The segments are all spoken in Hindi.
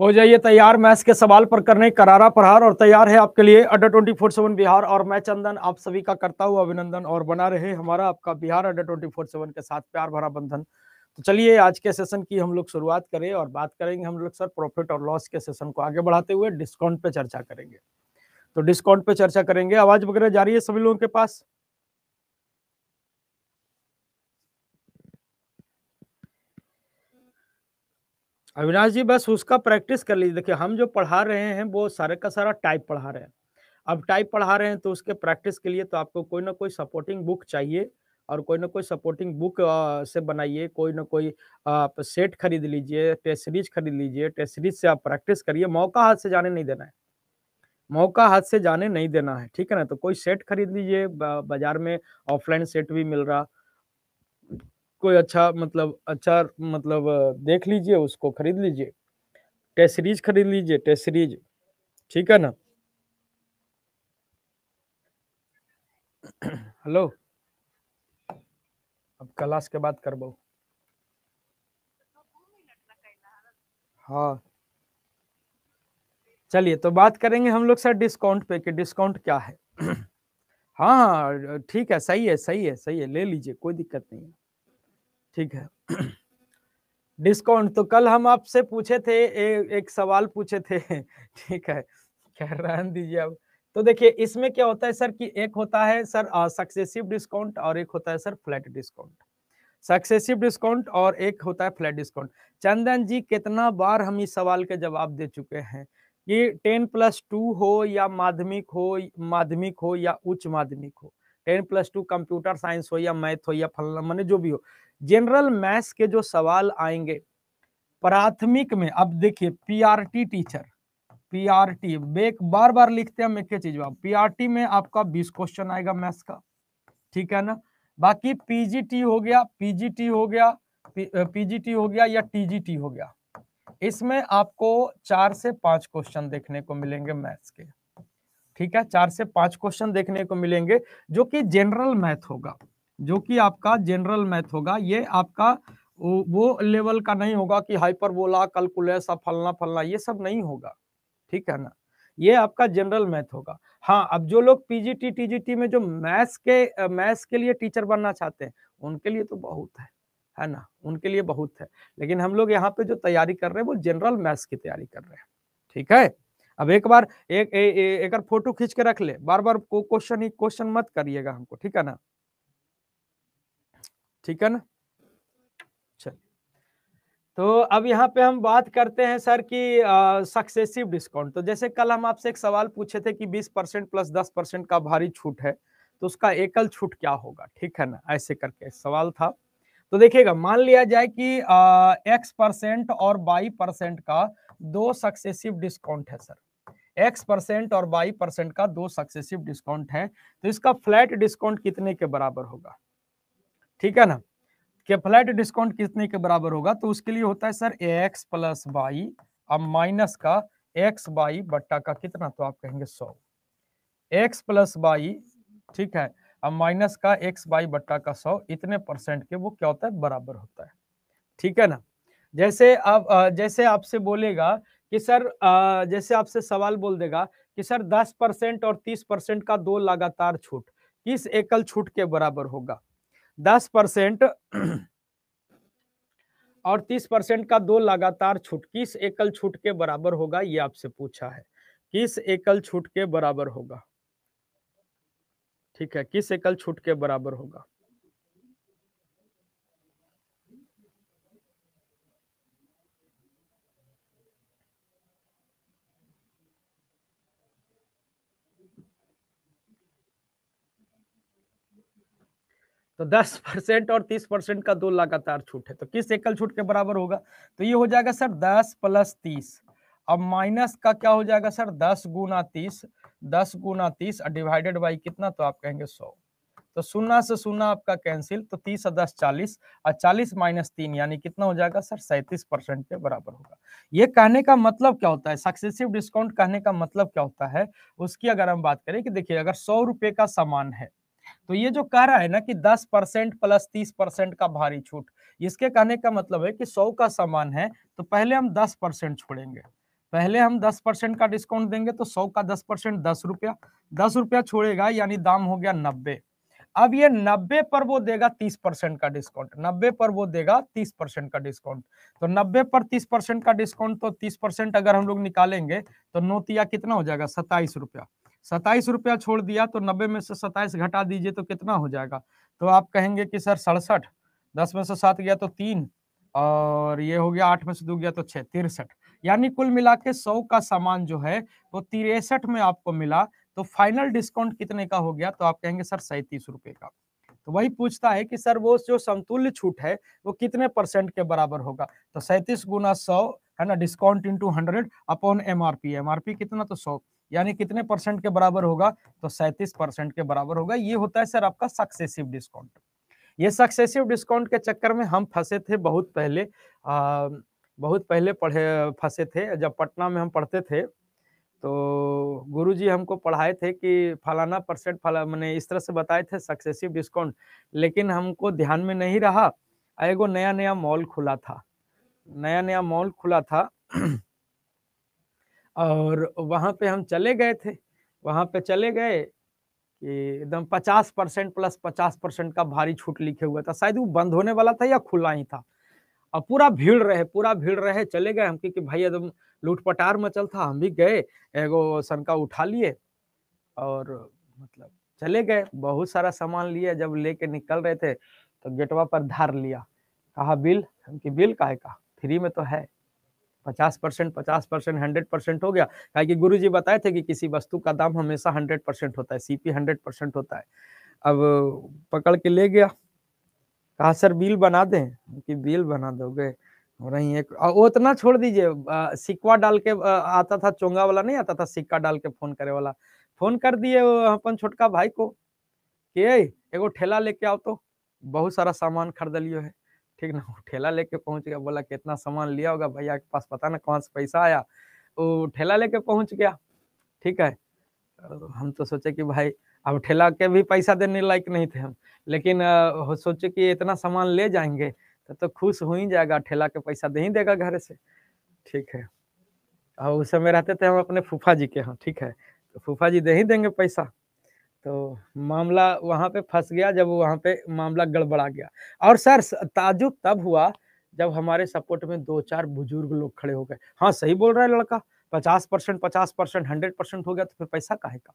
हो जाइए तैयार मैच के सवाल पर करने करारा प्रहार और तैयार है आपके लिए अड्डा ट्वेंटी फोर सेवन बिहार और मैं चंदन आप सभी का करता हुआ अभिनंदन और बना रहे हमारा आपका बिहार अड्डा ट्वेंटी फोर सेवन के साथ प्यार भरा बंधन तो चलिए आज के सेशन की हम लोग शुरुआत करें और बात करेंगे हम लोग सर प्रॉफिट और लॉस के सेशन को आगे बढ़ाते हुए डिस्काउंट पे चर्चा करेंगे तो डिस्काउंट पे चर्चा करेंगे आवाज वगैरह जारी है सभी लोगों के पास अविनाश जी बस उसका प्रैक्टिस कर लीजिए देखिए हम जो पढ़ा रहे हैं वो सारे का सारा टाइप पढ़ा रहे हैं अब टाइप पढ़ा रहे हैं तो उसके प्रैक्टिस के लिए तो आपको कोई ना कोई सपोर्टिंग बुक चाहिए और कोई ना कोई सपोर्टिंग बुक से बनाइए कोई ना कोई आप सेट खरीद लीजिए टेस्ट सीरीज खरीद लीजिए टेस्ट सीरीज से आप प्रैक्टिस करिए मौका हाथ से जाने नहीं देना है मौका हाथ से जाने नहीं देना है ठीक है ना तो कोई सेट खरीद लीजिए बाजार में ऑफलाइन सेट भी मिल रहा कोई अच्छा मतलब अच्छा मतलब देख लीजिए उसको खरीद लीजिए टेस्ट सीरीज खरीद लीजिए टेस्ट सीरीज ठीक है ना हेलो अब क्लास के बाद करबो हाँ चलिए तो बात करेंगे हम लोग सर डिस्काउंट पे कि डिस्काउंट क्या है हाँ ठीक है सही है सही है सही है ले लीजिए कोई दिक्कत नहीं है ठीक है डिस्काउंट तो कल हम आपसे पूछे थे ए, एक सवाल पूछे थे ठीक है खैर रहन दीजिए अब तो देखिए इसमें क्या होता है सर कि एक होता है सर सक्सेसिव डिस्काउंट और एक होता है sir flat discount successive discount और एक होता है फ्लैट डिस्काउंट चंदन जी कितना बार हम इस सवाल के जवाब दे चुके हैं कि टेन प्लस टू हो या माध्यमिक हो माध्यमिक हो या उच्च माध्यमिक हो ten plus two computer science हो या मैथ हो या फल मैंने जो भी हो जनरल मैथ्स के जो सवाल आएंगे प्राथमिक में अब देखिए पीआरटी टीचर पीआरटी बेक बार बार लिखते हैं मैं क्या चीज पीआरटी में आपका बीस क्वेश्चन आएगा मैथ्स का ठीक है ना बाकी पीजीटी हो गया पीजीटी हो गया पीजीटी हो गया या टीजीटी हो गया इसमें आपको चार से पांच क्वेश्चन देखने को मिलेंगे मैथ्स के ठीक है चार से पांच क्वेश्चन देखने को मिलेंगे जो कि जनरल मैथ होगा जो कि आपका जनरल मैथ होगा ये आपका वो लेवल का नहीं होगा कि हाइपरबोला कैलकुलस फलना फलना ये सब नहीं होगा ठीक है ना ये आपका जनरल मैथ होगा हाँ अब जो लोग पीजीटी टीजीटी में जो मैथ्स के मैथ्स के लिए टीचर बनना चाहते हैं उनके लिए तो बहुत है है ना उनके लिए बहुत है लेकिन हम लोग यहाँ पे जो तैयारी कर रहे हैं वो जनरल मैथ्स की तैयारी कर रहे हैं ठीक है अब एक बार एक एक फोटो खींच के रख ले बार बार क्वेश्चन ही क्वेश्चन मत करिएगा हमको ठीक है ना ठीक है ना चल तो अब यहाँ पे हम बात करते हैं सर कि सक्सेसिव डिस्काउंट तो जैसे कल हम आपसे एक सवाल पूछे थे कि 20 परसेंट प्लस दस परसेंट का भारी छूट है तो उसका एकल छूट क्या होगा ठीक है ना ऐसे करके सवाल था तो देखिएगा मान लिया जाए कि एक्स परसेंट और बाई परसेंट का दो सक्सेसिव डिस्काउंट है सर एक्स परसेंट और बाई परसेंट का दो सक्सेसिव डिस्काउंट है तो इसका फ्लैट डिस्काउंट कितने के बराबर होगा ठीक है ना कि फ्लैट डिस्काउंट कितने के बराबर होगा तो उसके लिए होता है sir a X plus Y अब माइनस का एक्स बाई बट्टा का कितना तो आप कहेंगे सौ एक्स प्लस बाई ठीक है अब माइनस का एक्स बाई बट्टा का सौ इतने परसेंट के वो क्या होता है बराबर होता है ठीक है ना जैसे आप जैसे आपसे बोलेगा कि सर जैसे आपसे सवाल बोल देगा कि सर दस परसेंट और तीस परसेंट का दो लगातार छूट किस एकल छूट के बराबर होगा दस परसेंट और तीस परसेंट का दो लगातार छूट किस एकल छूट के बराबर होगा ये आपसे पूछा है किस एकल छूट के बराबर होगा ठीक है किस एकल छूट के बराबर होगा तो 10 परसेंट और 30 परसेंट का दो लगातार छूट है तो किस एकल छूट के बराबर होगा तो ये हो जाएगा सर 10 प्लस तीस अब माइनस का क्या हो जाएगा सर 10 गुना तीस दस गुना तीस डिवाइडेड बाई कितना तो आप कहेंगे 100 तो सुना से सुना आपका कैंसिल तो तीस और दस चालीस और चालीस माइनस तीन यानी कितना हो जाएगा सर सैंतीस के बराबर होगा ये कहने का मतलब क्या होता है सक्सेसिव डिस्काउंट कहने का मतलब क्या होता है उसकी अगर हम बात करें कि देखिए अगर सौ का सामान है तो ये जो कह रहा है ना कि 10 परसेंट प्लस तीस परसेंट का भारी छूट इसके कहने का मतलब है कि 100 का सामान है तो पहले हम 10 परसेंट छोड़ेंगे पहले हम 10 परसेंट का डिस्काउंट देंगे तो 100 का 10 परसेंट दस रुपया दस रुपया छोड़ेगा यानी दाम हो गया नब्बे अब ये नब्बे पर वो देगा तीस परसेंट का डिस्काउंट नब्बे पर वो देगा तीस परसेंट का डिस्काउंट तो नब्बे पर तीस परसेंट का डिस्काउंट तो तीस परसेंट अगर हम लोग निकालेंगे तो नोतिया कितना हो जाएगा सत्ताईस रुपया सताइस रुपया छोड़ दिया तो नब्बे में से सताइस घटा दीजिए तो कितना हो जाएगा तो आप कहेंगे कि सर सड़सठ दस में से सात गया तो तीन और ये हो गया आठ में से दो गया तो छः तिरसठ यानी कुल मिला के सौ का सामान जो है वो तो तिरसठ में आपको मिला तो फाइनल डिस्काउंट कितने का हो गया तो आप कहेंगे सर सैंतीस रुपये का तो वही पूछता है कि सर वो जो समतुल्य छूट है वो कितने परसेंट के बराबर होगा तो सैंतीस गुना सौ है ना discount into hundred upon M R P M R P कितना तो सौ यानी कितने परसेंट के बराबर होगा तो सैंतीस परसेंट के बराबर होगा ये होता है सर आपका सक्सेसिव डिस्काउंट ये सक्सेसिव डिस्काउंट के चक्कर में हम फंसे थे बहुत पहले आ, बहुत पहले पढ़े फंसे थे जब पटना में हम पढ़ते थे तो गुरुजी हमको पढ़ाए थे कि फलाना परसेंट फला मैंने इस तरह से बताए थे सक्सेसिव डिस्काउंट लेकिन हमको ध्यान में नहीं रहा एगो नया नया मॉल खुला था नया नया मॉल खुला था और वहाँ पे हम चले गए थे वहाँ पे चले गए कि एकदम पचास परसेंट प्लस पचास परसेंट का भारी छूट लिखे हुआ था शायद वो बंद होने वाला था या खुला ही था और पूरा भीड़ रहे पूरा भीड़ रहे चले गए हम क्योंकि भाई एकदम लूटपटार मचल था हम भी गए एगो सनका उठा लिए और मतलब चले गए बहुत सारा सामान लिए जब लेके निकल रहे थे तो गेटवा पर धार लिया कहा बिल कि बिल का है फ्री में तो है पचास परसेंट पचास परसेंट हंड्रेड परसेंट हो गया क्या कि गुरु जी बताए थे कि किसी वस्तु का दाम हमेशा हंड्रेड परसेंट होता है सीपी हंड्रेड परसेंट होता है अब पकड़ के ले गया कहा सर बिल बना दें कि बिल बना दोगे रही एक उतना छोड़ दीजिए सिक्का डाल के आता था चोंगा वाला नहीं आता था सिक्का डाल के फोन करे वाला फोन कर दिए अपन छोटका भाई को कि एगो ठेला लेके आओ तो बहुत सारा सामान खरीद लियो है ठीक ना ठेला लेके पहुंच गया बोला कितना सामान लिया होगा भैया के पास पता ना कहाँ से पैसा आया वो ठेला लेके पहुंच गया ठीक है तो हम तो सोचे कि भाई अब ठेला के भी पैसा देने लायक नहीं थे हम लेकिन सोचे कि इतना सामान ले जाएंगे तो, तो खुश हो ही जाएगा ठेला के पैसा दे ही देगा घर से ठीक है और उस समय रहते थे हम अपने फूफा जी के यहाँ ठीक है तो फूफा जी दे ही देंगे पैसा तो मामला वहाँ पे फंस गया जब वहाँ पे मामला गड़बड़ा गया और सर ताजुब तब हुआ जब हमारे सपोर्ट में दो चार बुजुर्ग लोग खड़े हो गए हाँ सही बोल रहा है लड़का पचास परसेंट पचास परसेंट हंड्रेड परसेंट हो गया तो फिर पैसा काहे का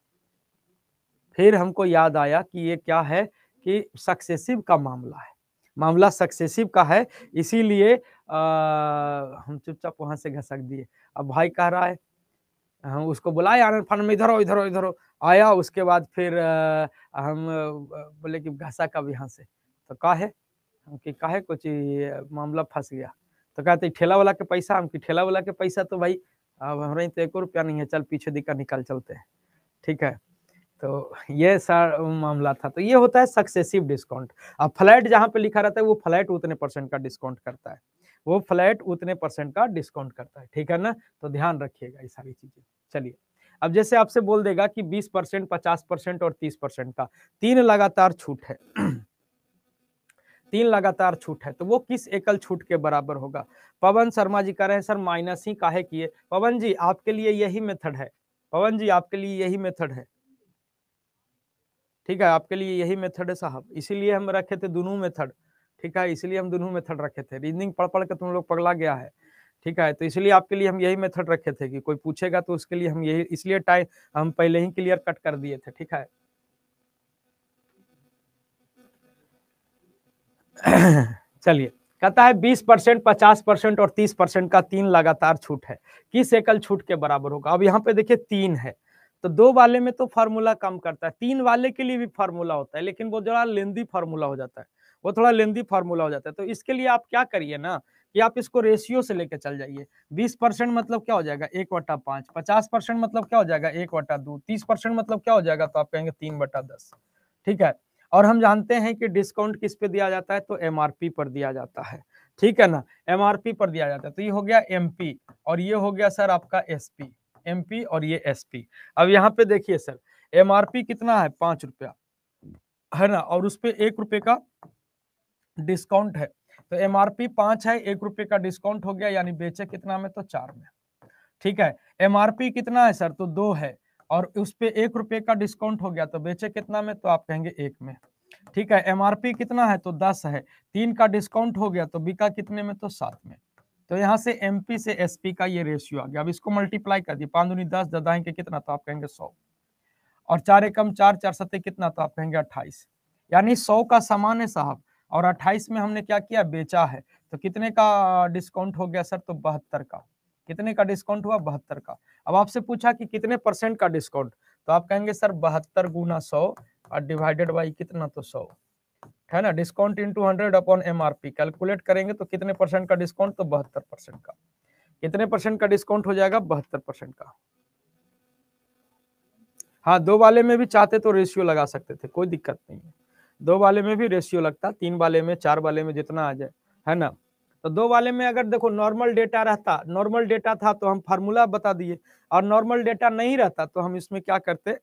फिर हमको याद आया कि ये क्या है कि सक्सेसिव का मामला है मामला सक्सेसिव का है इसीलिए हम चुपचाप वहां से घसक दिए अब भाई कह रहा है हम हाँ, उसको बुलाए आनंद फान में इधर हो इधर हो इधर हो आया उसके बाद फिर हम बोले कि घसा कब यहाँ से तो काहे हम कि काहे कुछ मामला फंस गया तो कहते ठेला वाला के पैसा हम कि ठेला वाला के पैसा तो भाई अब हमारे तो एक रुपया नहीं है चल पीछे दिखा निकल चलते हैं ठीक है तो ये सारा मामला था तो ये होता है सक्सेसिव डिस्काउंट अब फ्लैट जहाँ पे लिखा रहता है वो फ्लैट उतने परसेंट का डिस्काउंट करता है वो फ्लैट उतने परसेंट का डिस्काउंट करता है ठीक है ना तो ध्यान रखिएगा ये सारी चीजें चलिए अब जैसे आपसे बोल देगा कि 20 परसेंट पचास परसेंट और 30 परसेंट का तीन लगातार छूट है तीन लगातार छूट है तो वो किस एकल छूट के बराबर होगा पवन शर्मा जी कह रहे हैं सर माइनस ही काहे किए पवन जी आपके लिए यही मेथड है पवन जी आपके लिए यही मेथड है ठीक है आपके लिए यही मेथड है साहब इसीलिए हम रखे थे दोनों मेथड ठीक है इसीलिए हम दोनों मेथड रखे थे रीजनिंग पढ़ पढ़ के तुम लोग पगला गया है ठीक है तो इसलिए आपके लिए हम यही मेथड रखे थे कि कोई पूछेगा तो उसके लिए हम यही इसलिए टाइम हम पहले ही क्लियर कट कर दिए थे ठीक है चलिए कहता है 20 परसेंट पचास परसेंट और 30 परसेंट का तीन लगातार छूट है किस एकल छूट के बराबर होगा अब यहाँ पे देखिए तीन है तो दो वाले में तो फार्मूला काम करता है तीन वाले के लिए भी फार्मूला होता है लेकिन वो थोड़ा लेंदी फार्मूला हो जाता है वो थोड़ा लेंदी फार्मूला हो जाता है तो इसके लिए आप क्या करिए ना कि आप इसको रेशियो से लेकर चल जाइए बीस परसेंट मतलब क्या हो जाएगा एक वटा पांच पचास परसेंट मतलब क्या हो जाएगा एक वटा दो तीस परसेंट मतलब क्या हो जाएगा तो आप कहेंगे तीन वटा दस ठीक है और हम जानते हैं कि डिस्काउंट किस पे दिया जाता है तो पी पर दिया जाता है ठीक है ना पी पर दिया जाता है तो ये हो गया पी और ये हो गया सर आपका एस पी एमपी और ये एसपी अब यहाँ पे देखिए सर एमआरपी कितना है पांच रुपया है ना और उस पर एक रुपये का डिस्काउंट है तो एमआरपी पांच है एक रुपये का डिस्काउंट हो गया यानी बेचे कितना में तो चार में ठीक है एमआरपी कितना है सर तो दो है और उस पर एक रुपये का डिस्काउंट हो गया तो बेचे कितना में तो आप कहेंगे एक में ठीक है एमआरपी कितना है तो दस है तीन का डिस्काउंट हो गया तो बिका कितने में तो सात में तो यहाँ से एम पी से एस पी का ये रेशियो आ गया अब इसको मल्टीप्लाई कर दिए पाँच दस ददाएंगे कितना तो आप कहेंगे सौ और चार एकम चार चार सत्य कितना तो आप कहेंगे अट्ठाईस यानी सौ का सामान है साहब और अट्ठाईस में हमने क्या किया बेचा है तो कितने का डिस्काउंट हो गया सर तो बहत्तर का कितने का डिस्काउंट हुआ बहत्तर का अब आपसे पूछा कि कितने परसेंट का डिस्काउंट तो आप कहेंगे सर बहत्तर गुना सौ और डिवाइडेड बाई कितना तो सौ है ना discount in to hundred upon M calculate करेंगे तो कितने परसेंट का डिस्काउंट तो बहत्तर परसेंट का कितने परसेंट का डिस्काउंट हो जाएगा बहत्तर परसेंट का हाँ दो वाले में भी चाहते तो रेशियो लगा सकते थे कोई दिक्कत नहीं है दो वाले में भी रेशियो लगता तीन वाले में चार वाले में जितना आ जाए है ना तो दो वाले में अगर देखो नॉर्मल डेटा रहता नॉर्मल डेटा था तो हम फार्मूला बता दिए और नॉर्मल डेटा नहीं रहता तो हम इसमें क्या करते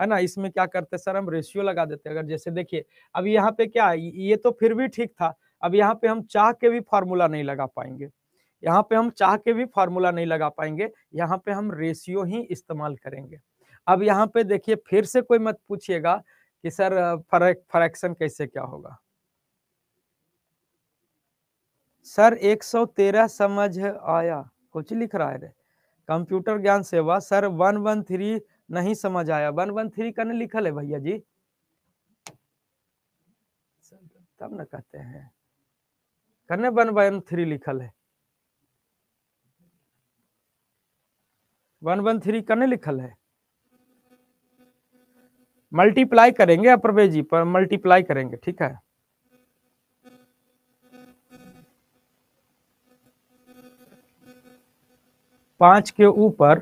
है ना इसमें क्या करते सर हम रेशियो लगा देते अगर जैसे देखिए अब यहाँ पे क्या ये तो फिर भी ठीक था अब यहाँ पे हम चाह के भी फार्मूला नहीं लगा पाएंगे यहाँ पे हम चाह के भी फार्मूला नहीं लगा पाएंगे यहाँ पे हम रेशियो ही इस्तेमाल करेंगे अब यहाँ पे देखिए फिर से कोई मत पूछिएगा कि सर फ्रैक्शन कैसे क्या होगा सर 113 समझ आया कुछ लिख रहा है कंप्यूटर ज्ञान सेवा सर 113 नहीं समझ आया वन वन थ्री कने लिखल है भैया जी तब न कहते हैं कने वन वन थ्री लिखल है वन वन थ्री कने लिखल है मल्टीप्लाई करेंगे अप्रवे जी पर मल्टीप्लाई करेंगे ठीक है पांच के ऊपर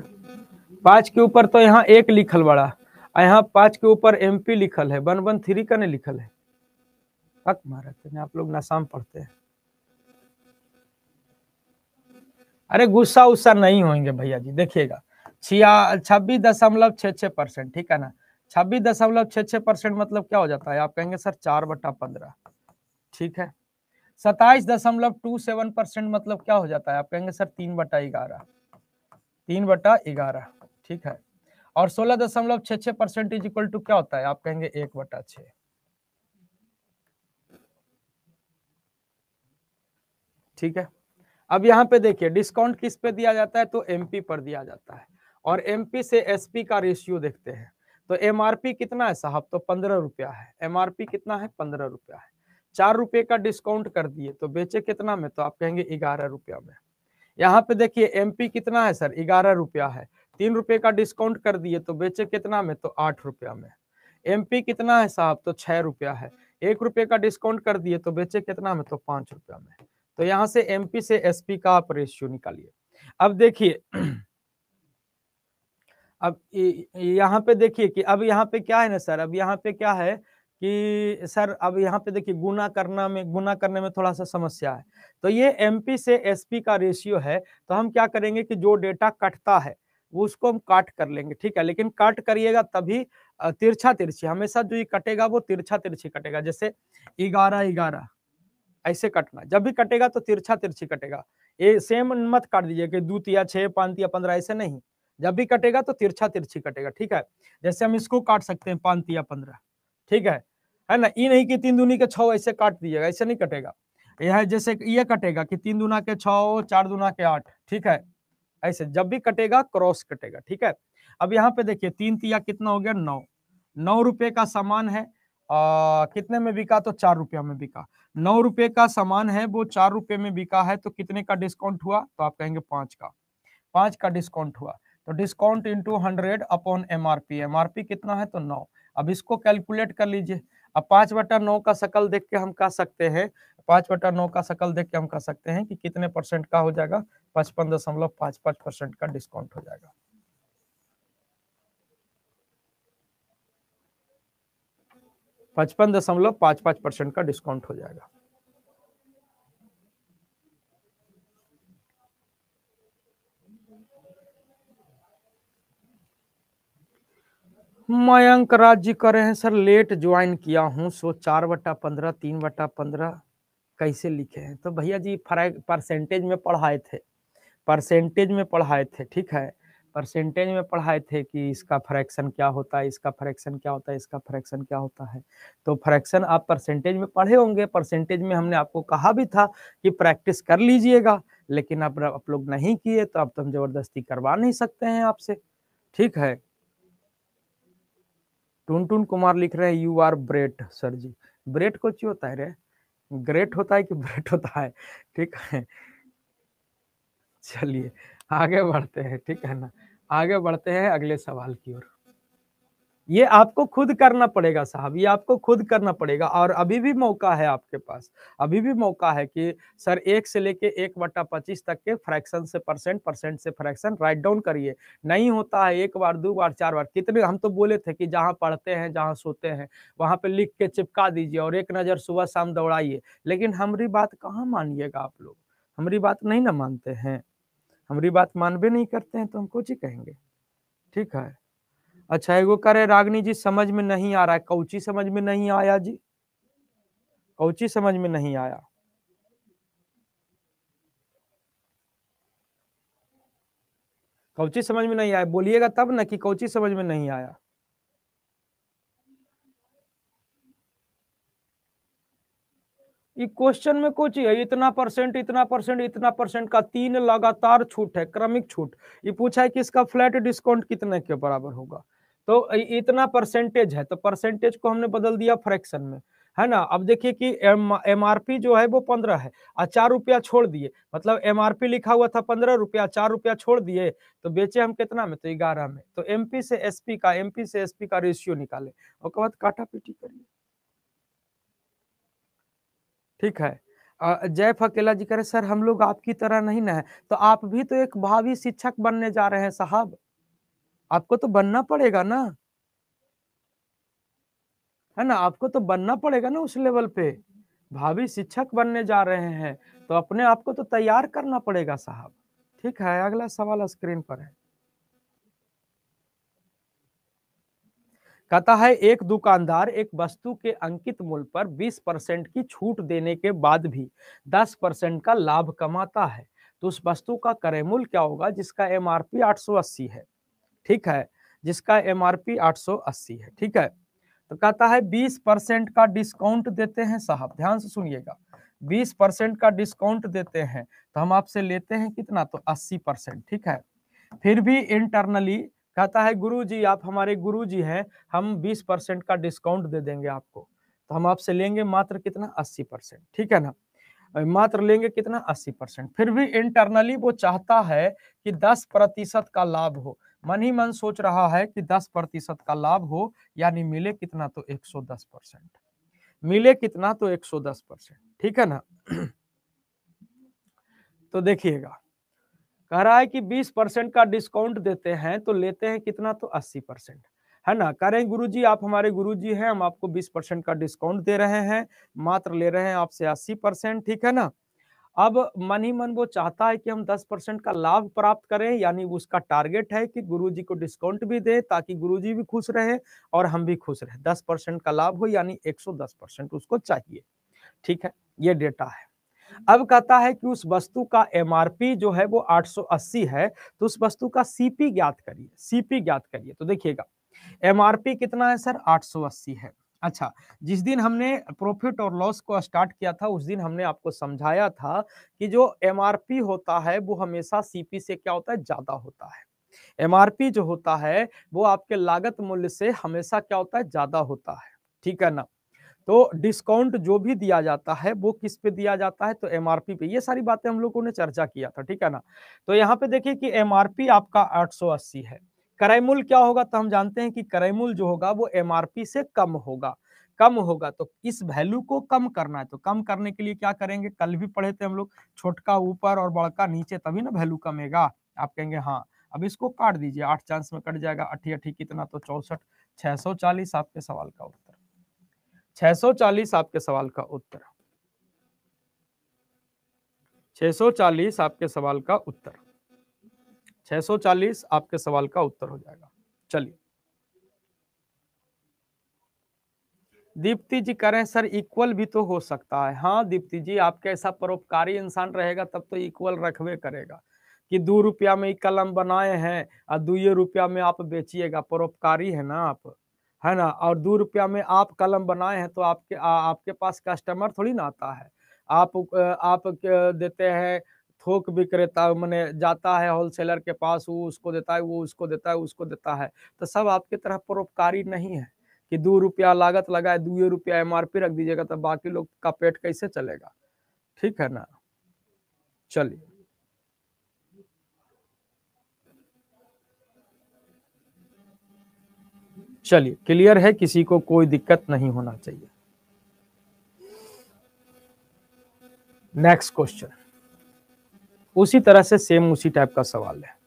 पाँच के ऊपर तो यहाँ एक लिखल बड़ा और यहाँ पाँच के ऊपर एमपी लिखल है वन वन थ्री का नहीं लिखल है हक मारा आप लोग नासाम पढ़ते हैं अरे गुस्सा उस्सा नहीं होंगे भैया जी देखिएगा छिया छब्बीस दशमलव छः छः परसेंट ठीक है ना छब्बीस दशमलव छः छः परसेंट मतलब क्या हो जाता है आप कहेंगे सर चार बटा पंद्रह ठीक है सताइस दशमलव टू सेवन परसेंट मतलब क्या हो जाता है आप कहेंगे सर तीन बटा ग्यारह तीन बटा ग्यारह ठीक है और सोलह दशमलव छह छह परसेंट इज इक्वल टू क्या होता है आप कहेंगे एक बटा छ ठीक है अब यहां पे देखिए डिस्काउंट किस पे दिया जाता है तो एमपी पर दिया जाता है और एमपी से एसपी का रेशियो देखते हैं तो एमआरपी कितना है साहब तो पंद्रह रुपया है एमआरपी कितना है पंद्रह रुपया है चार रुपये का डिस्काउंट कर दिए तो बेचे कितना में तो आप कहेंगे ग्यारह रुपया में यहाँ पे देखिए एमपी कितना है सर ग्यारह रुपया है तीन रुपए का डिस्काउंट कर दिए तो बेचे कितना में तो आठ रुपया में एमपी कितना है साहब तो छह रुपया है एक रुपये का डिस्काउंट कर दिए तो बेचे कितना में तो पांच रुपया में तो यहाँ से एमपी से एसपी का आप रेशियो निकालिए अब देखिए अब यहाँ पे देखिए कि अब यहाँ पे क्या है ना सर अब यहाँ पे क्या है कि सर अब यहाँ पे देखिए गुना करना में गुना करने में थोड़ा सा समस्या है तो ये एमपी से एसपी का रेशियो है तो हम क्या करेंगे कि जो डेटा कटता है वो उसको हम काट कर लेंगे ठीक है लेकिन काट करिएगा तभी तिरछा तिरछी हमेशा जो ये कटेगा वो तिरछा तिरछी कटेगा जैसे ग्यारह ग्यारह ऐसे कटना जब भी कटेगा तो तिरछा तिरछी कटेगा ये सेम मत काट दीजिए कि दूतिया छह पांतिया पंद्रह ऐसे नहीं जब भी कटेगा तो तिरछा तिरछी कटेगा ठीक है जैसे हम इसको काट सकते हैं पांतिया पंद्रह ठीक है है ना ये नहीं कि तीन दुनी के छो ऐसे काट दीजिएगा ऐसे नहीं कटेगा यह जैसे ये कटेगा कि तीन दुना के छो चार दुना के आठ ठीक है ऐसे जब भी कटेगा क्रॉस कटेगा ठीक है अब यहाँ पे देखिए तीन तिया कितना हो गया नौ नौ रुपए का सामान है आ, कितने में बिका तो चार रुपया में बिका नौ रुपए का सामान है वो चार रुपए में बिका है तो कितने का डिस्काउंट हुआ तो आप कहेंगे पांच का पांच का डिस्काउंट हुआ तो discount into hundred upon M R P M R P कितना है तो नौ अब इसको कैलकुलेट कर लीजिए अब पांच बटा नौ का सकल देख के हम कह सकते हैं पांच बटा नौ का सकल देख के हम कह सकते हैं कि कितने परसेंट का हो जाएगा पचपन दशमलव पांच पांच परसेंट का डिस्काउंट हो जाएगा पचपन दशमलव पांच पांच परसेंट का डिस्काउंट हो जाएगा मयंक राज जी कह रहे हैं सर लेट ज्वाइन किया हूं सो चार बटा पंद्रह तीन बटा पंद्रह कैसे लिखे हैं तो भैया जी परसेंटेज में पढ़ाए थे परसेंटेज में पढ़ाए थे ठीक है परसेंटेज में पढ़ाए थे कि इसका फ्रैक्शन क्या होता है इसका फ्रैक्शन क्या होता है इसका फ्रैक्शन क्या होता है तो फ्रैक्शन आप परसेंटेज में पढ़े होंगे परसेंटेज में हमने आपको कहा भी था कि प्रैक्टिस कर लीजिएगा लेकिन आप आप लोग नहीं किए तो अब तो हम जबरदस्ती करवा नहीं सकते हैं आपसे ठीक है टून टून कुमार लिख रहे हैं you are great sir ji great को क्यों होता है रे ग्रेट होता है कि ब्रेट होता है ठीक है चलिए आगे बढ़ते हैं ठीक है ना आगे बढ़ते हैं अगले सवाल की ओर ये आपको खुद करना पड़ेगा साहब ये आपको खुद करना पड़ेगा और अभी भी मौका है आपके पास अभी भी मौका है कि सर एक से लेके एक बट्टा पच्चीस तक के फ्रैक्शन से परसेंट परसेंट से फ्रैक्शन राइट डाउन करिए नहीं होता है एक बार दो बार चार बार कितने हम तो बोले थे कि जहाँ पढ़ते हैं जहाँ सोते हैं वहाँ पे लिख के चिपका दीजिए और एक नज़र सुबह शाम दौड़ाइए लेकिन हमारी बात कहाँ मानिएगा आप लोग हमारी बात नहीं ना मानते हैं हमारी बात मानवे नहीं करते हैं तो हम कुछ ही कहेंगे ठीक है अच्छा एगो करे रागनी जी समझ में नहीं आ रहा है कौची समझ में नहीं आया जी कौची समझ में नहीं आया कौची समझ में नहीं आया बोलिएगा तब ना कि कौची समझ में नहीं आया ये क्वेश्चन में कुछ है इतना परसेंट इतना परसेंट इतना परसेंट का तीन लगातार छूट है क्रमिक छूट ये पूछा है कि इसका फ्लैट डिस्काउंट कितने के बराबर होगा तो इतना परसेंटेज है तो परसेंटेज को हमने बदल दिया फ्रैक्शन में है ना अब देखिए कि एम आर पी जो है वो पंद्रह है और चार रुपया छोड़ दिए मतलब एम आर पी लिखा हुआ था पंद्रह रुपया चार रुपया छोड़ दिए तो बेचे हम कितना में तो ग्यारह में तो एम पी से एस पी का एम पी से एस पी का रेशियो निकाले और बाद काटा पीटी करिए ठीक है जय फकेला जी करे सर हम लोग आपकी तरह नहीं ना है तो आप भी तो एक भावी शिक्षक बनने जा रहे हैं साहब आपको तो बनना पड़ेगा ना है ना आपको तो बनना पड़ेगा ना उस लेवल पे भावी शिक्षक बनने जा रहे हैं तो अपने आप को तो तैयार करना पड़ेगा साहब ठीक है अगला सवाल स्क्रीन पर है कहता है एक दुकानदार एक वस्तु के अंकित मूल्य पर 20 परसेंट की छूट देने के बाद भी 10 परसेंट का लाभ कमाता है तो उस वस्तु का क्रय मूल्य क्या होगा जिसका एमआरपी 880 है ठीक है जिसका एम आर पी आठ सौ अस्सी है ठीक है तो कहता है बीस परसेंट का डिस्काउंट देते हैं साहब ध्यान से सुनिएगा बीस परसेंट का डिस्काउंट देते हैं तो हम आपसे लेते हैं कितना तो अस्सी परसेंट ठीक है फिर भी इंटरनली कहता है गुरुजी आप हमारे गुरुजी हैं हम बीस परसेंट का डिस्काउंट दे देंगे आपको तो हम आपसे लेंगे मात्र कितना अस्सी परसेंट ठीक है ना मात्र लेंगे कितना अस्सी परसेंट फिर भी इंटरनली वो चाहता है कि दस प्रतिशत का लाभ हो मन ही मन सोच रहा है कि 10 प्रतिशत का लाभ हो यानी मिले कितना तो 110 परसेंट मिले कितना तो 110 परसेंट ठीक है ना तो देखिएगा कह रहा है कि 20 परसेंट का डिस्काउंट देते हैं तो लेते हैं कितना तो 80 परसेंट है ना कह रहे हैं गुरु जी आप हमारे गुरु जी हैं हम आपको 20 परसेंट का डिस्काउंट दे रहे हैं मात्र ले रहे हैं आपसे 80 परसेंट ठीक है ना अब मन ही मन वो चाहता है कि हम 10 परसेंट का लाभ प्राप्त करें यानी उसका टारगेट है कि गुरुजी को डिस्काउंट भी दे ताकि गुरुजी भी खुश रहे और हम भी खुश रहे 10 परसेंट का लाभ हो यानी 110 परसेंट उसको चाहिए ठीक है ये डेटा है हम्म। अब कहता है कि उस वस्तु का एम जो है वो 880 है तो उस वस्तु का सीपी ज्ञात करिए सीपी ज्ञात करिए तो देखिएगा एम कितना है सर आठ है अच्छा जिस दिन हमने प्रॉफिट और लॉस को स्टार्ट किया था उस दिन हमने आपको समझाया था कि जो एमआरपी होता है वो हमेशा सीपी से क्या होता है ज्यादा होता है एमआरपी जो होता है वो आपके लागत मूल्य से हमेशा क्या होता है ज्यादा होता है ठीक है ना तो डिस्काउंट जो भी दिया जाता है वो किस पे दिया जाता है तो एमआरपी पे ये सारी बातें हम लोगों ने चर्चा किया था ठीक है ना तो यहाँ पे देखिए कि एमआरपी आपका 880 है करायमूल क्या होगा तो हम जानते हैं कि करायमूल जो होगा वो एमआरपी से कम होगा कम होगा तो इस वैल्यू को कम करना है तो कम करने के लिए क्या करेंगे कल भी पढ़े थे हम लोग छोटका ऊपर और बड़का नीचे तभी ना वैल्यू कमेगा आप कहेंगे हाँ अब इसको काट दीजिए आठ चांस में कट जाएगा अठी अठी कितना तो चौसठ छह सौ चालीस आपके सवाल का उत्तर छह सौ चालीस आपके सवाल का उत्तर चालीस आपके सवाल का उत्तर 640 आपके सवाल का उत्तर हो जाएगा चलिए दीप्ति जी कह रहे हैं सर इक्वल भी तो हो सकता है हाँ दीप्ति जी आपके ऐसा परोपकारी इंसान रहेगा तब तो इक्वल रखवे करेगा कि दो रुपया में कलम बनाए हैं और दुए रुपया में आप बेचिएगा परोपकारी है ना आप है ना और दो रुपया में आप कलम बनाए हैं तो आपके आ, आपके पास कस्टमर थोड़ी ना आता है आप आप देते हैं थोक विक्रेता मैंने जाता है होलसेलर के पास वो उसको देता है वो उसको देता है उसको देता है तो सब आपकी तरह परोपकारी नहीं है कि दो रुपया लागत लगाए दो रुपया एम रख दीजिएगा तो बाकी लोग का पेट कैसे चलेगा ठीक है ना चलिए चलिए क्लियर है किसी को कोई दिक्कत नहीं होना चाहिए नेक्स्ट क्वेश्चन उसी तरह से सेम उसी टाइप का सवाल है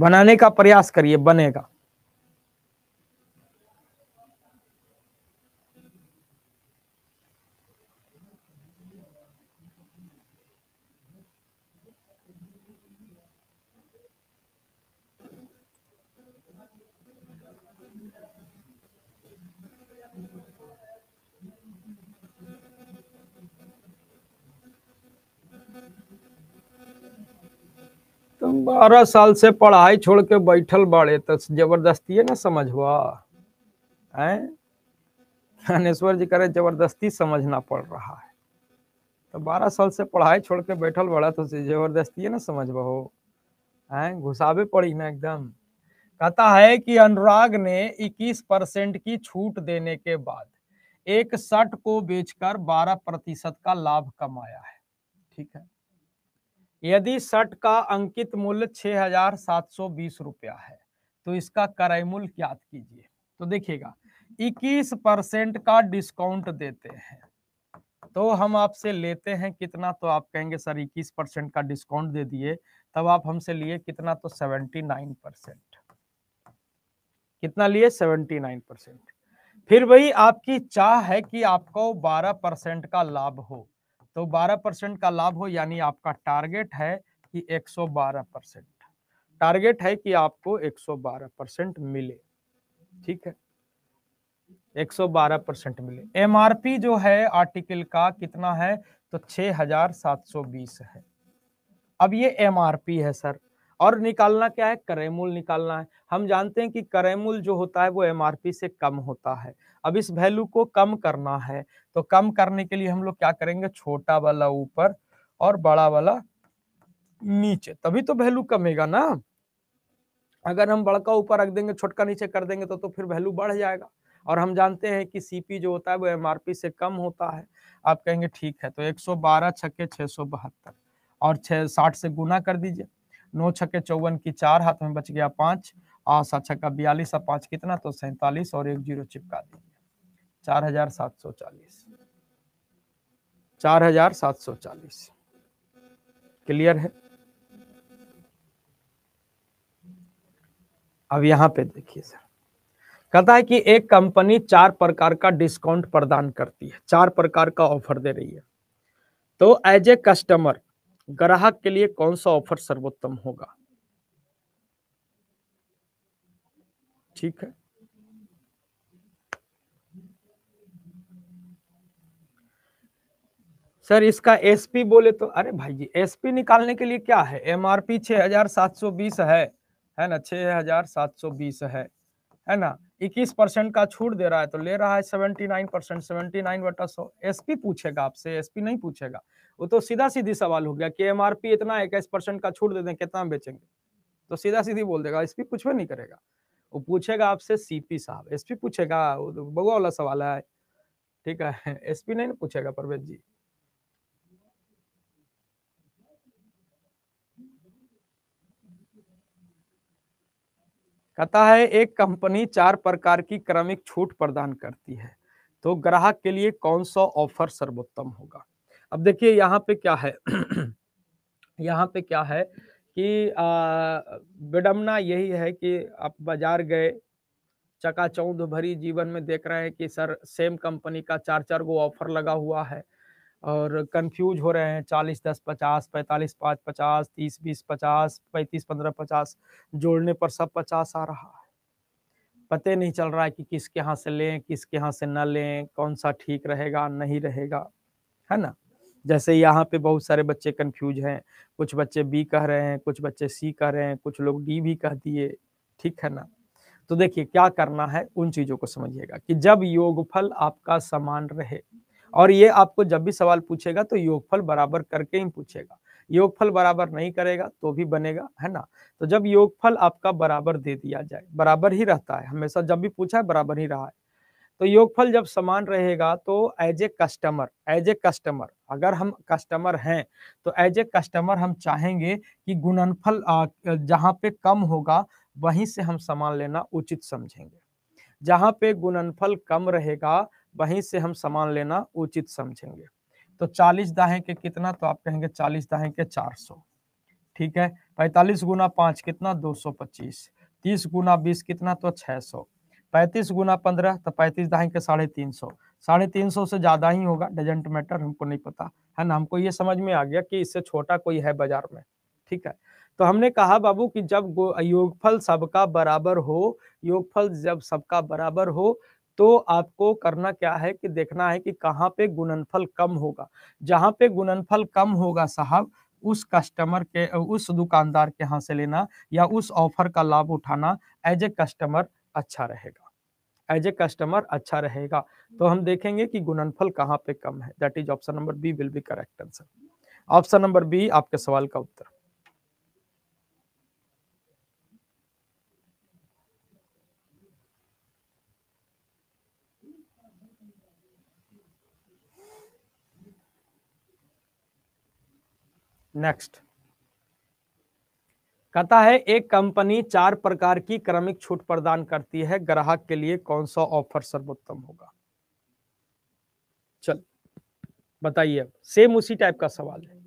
बनाने का प्रयास करिए बनेगा बारह साल से पढ़ाई छोड़ के बैठल बाड़े तो जबरदस्ती ना समझवा है ज्ञानेश्वर जी करे जबरदस्ती समझना पड़ रहा है तो बारह साल से पढ़ाई छोड़ के बैठल बड़ा तो जबरदस्ती ना समझ बहो है घुसावे पड़ी ना एकदम कहता है कि अनुराग ने 21 परसेंट की छूट देने के बाद एक शर्ट को बेचकर 12 प्रतिशत का लाभ कमाया है ठीक है यदि शर्ट का अंकित मूल्य छह हजार सात सौ बीस रुपया है तो इसका क्रय मूल्य ज्ञात कीजिए तो देखिएगा इक्कीस परसेंट का डिस्काउंट देते हैं तो हम आपसे लेते हैं कितना तो आप कहेंगे सर इक्कीस परसेंट का डिस्काउंट दे दिए तब आप हमसे लिए कितना तो सेवेंटी नाइन परसेंट कितना लिए सेवेंटी नाइन परसेंट फिर वही आपकी चाह है कि आपको बारह परसेंट का लाभ हो तो 12 परसेंट का लाभ हो यानी आपका टारगेट है कि 112 परसेंट टारगेट है कि आपको 112 परसेंट मिले ठीक है 112 परसेंट मिले एम जो है आर्टिकल का कितना है तो 6720 है अब ये एम है सर और निकालना क्या है करेमूल निकालना है हम जानते हैं कि करेमूल जो होता है वो एमआरपी से कम होता है अब इस वैल्यू को कम करना है तो कम करने के लिए हम लोग क्या करेंगे छोटा वाला ऊपर और बड़ा वाला नीचे तभी तो वैल्यू कमेगा ना अगर हम बड़का ऊपर रख देंगे छोटका नीचे कर देंगे तो तो फिर वैल्यू बढ़ जाएगा और हम जानते हैं कि सीपी जो होता है वो एमआरपी से कम होता है आप कहेंगे ठीक है तो 112 सौ बारह छक्के छह और छह साठ से गुना कर दीजिए नौ छक्के चौवन की चार हाथ में बच गया पांच आशा छक्का बयालीस और पांच कितना तो सैतालीस और एक जीरो चिपका दिए चार हजार सात सौ चालीस चार हजार सात सौ चालीस क्लियर है अब यहां पे देखिए सर कहता है कि एक कंपनी चार प्रकार का डिस्काउंट प्रदान करती है चार प्रकार का ऑफर दे रही है तो एज ए कस्टमर ग्राहक के लिए कौन सा ऑफर सर्वोत्तम होगा ठीक है सर इसका एसपी बोले तो अरे भाई जी एसपी निकालने के लिए क्या है एमआरपी 6720 है है ना 6720 है है ना 21 परसेंट का छूट दे रहा है तो ले रहा है 79 परसेंट सेवेंटी नाइन बटा सो एस पूछेगा आपसे एसपी नहीं पूछेगा वो तो सीधा सीधी सवाल हो गया कि एम इतना इक्कीस परसेंट का छूट दे दें कितना बेचेंगे तो सीधा सीधी बोल देगा एसपी कुछ भी नहीं करेगा वो पूछेगा आपसे सीपी साहब एसपी पूछेगा तो बगुआ वाला सवाल है ठीक है एसपी नहीं ना पूछेगा परवेज जी कहता है एक कंपनी चार प्रकार की क्रमिक छूट प्रदान करती है तो ग्राहक के लिए कौन सा ऑफर सर्वोत्तम होगा अब देखिए यहाँ पे क्या है यहाँ पे क्या है कि विडम्बना यही है कि आप बाजार गए चकाचौंध भरी जीवन में देख रहे हैं कि सर सेम कंपनी का चार चार गो ऑफर लगा हुआ है और कंफ्यूज हो रहे हैं चालीस दस पचास पैंतालीस पाँच पचास तीस बीस पचास पैंतीस पंद्रह पचास जोड़ने पर सब पचास आ रहा है पते नहीं चल रहा है कि किसके यहाँ से लें किसके यहाँ से न लें कौन सा ठीक रहेगा नहीं रहेगा है ना जैसे यहाँ पे बहुत सारे बच्चे कंफ्यूज हैं कुछ बच्चे बी कह रहे हैं कुछ बच्चे सी कह रहे हैं कुछ लोग डी भी कह दिए ठीक है ना तो देखिए क्या करना है उन चीजों को समझिएगा कि जब योगफल आपका समान रहे और ये आपको जब भी सवाल पूछेगा तो योगफल बराबर करके ही पूछेगा योगफल बराबर नहीं करेगा तो भी बनेगा है ना तो जब योगफल आपका बराबर दे दिया जाए बराबर ही रहता है हमेशा जब भी पूछा है बराबर ही रहा है तो योगफल जब समान रहेगा तो as a customer as a customer अगर हम कस्टमर हैं तो एज ए कस्टमर हम चाहेंगे कि गुणनफल जहाँ पे कम होगा वहीं से हम सामान लेना उचित समझेंगे जहाँ पे गुणनफल कम रहेगा वहीं से हम सामान लेना उचित समझेंगे तो चालीस दाहे के कितना तो आप कहेंगे चालीस दाहे के चार सौ ठीक है पैंतालीस गुना पाँच कितना दो सौ पच्चीस तीस गुना बीस कितना तो छः सौ पैंतीस गुना पंद्रह तो पैंतीस दहाई के साढ़े तीन सौ साढ़े तीन सौ से ज्यादा ही होगा डजेंट मैटर हमको नहीं पता है ना हमको ये समझ में आ गया कि इससे छोटा कोई है बाजार में ठीक है तो हमने कहा बाबू कि जब योगफल सबका बराबर हो योगफल जब सबका बराबर हो तो आपको करना क्या है कि देखना है कि कहाँ पे गुणनफल कम होगा जहाँ पे गुणनफल कम होगा साहब उस कस्टमर के उस दुकानदार के यहाँ से लेना या उस ऑफर का लाभ उठाना एज ए कस्टमर अच्छा रहेगा एज ए कस्टमर अच्छा रहेगा तो हम्म। हम देखेंगे कि गुणनफल कहाँ पे कम है that is option number B will be correct answer option number B आपके सवाल का उत्तर नेक्स्ट कहता है एक कंपनी चार प्रकार की क्रमिक छूट प्रदान करती है ग्राहक के लिए कौन सा ऑफर सर्वोत्तम होगा चल बताइए सेम उसी टाइप का सवाल है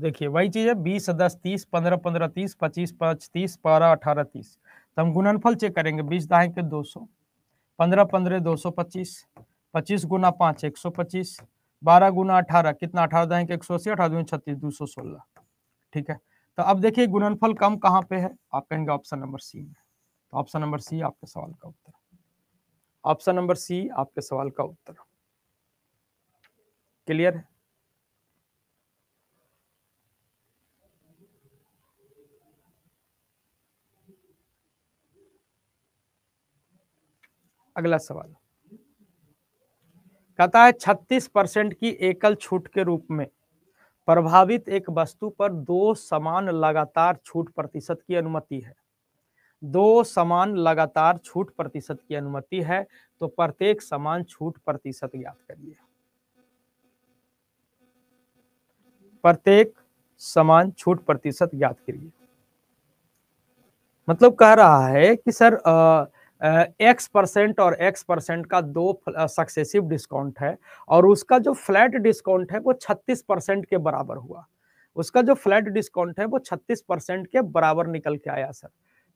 देखिए वही चीज है बीस दस तीस पंद्रह पंद्रह तीस पच्चीस पाँच तीस बारह अठारह तीस तो हम गुणनफल चेक करेंगे बीस दाएं के दो सौ पंद्रह पंद्रह दो सौ पच्चीस पच्चीस गुना पाँच एक सौ पच्चीस बारह गुना अठारह कितना अठारह दाएं के एक सौ अस्सी अठारह दूनी छत्तीस दो सौ सोलह ठीक है तो अब देखिए गुणनफल कम कहाँ पे है आप कहेंगे ऑप्शन नंबर सी में तो ऑप्शन नंबर सी आपके सवाल का उत्तर ऑप्शन नंबर सी आपके सवाल का उत्तर क्लियर है अगला सवाल कहता है 36 परसेंट की एकल छूट के रूप में प्रभावित एक वस्तु पर दो समान लगातार छूट प्रतिशत की अनुमति है दो समान लगातार छूट प्रतिशत की अनुमति है तो प्रत्येक समान छूट प्रतिशत ज्ञात करिए प्रत्येक समान छूट प्रतिशत ज्ञात करिए मतलब कह रहा है कि सर आ, एक्स परसेंट और एक्स परसेंट का दो सक्सेसिव डिस्काउंट है और उसका जो फ्लैट डिस्काउंट है वो छत्तीस परसेंट के बराबर हुआ उसका जो फ्लैट डिस्काउंट है वो छत्तीस परसेंट के बराबर निकल के आया सर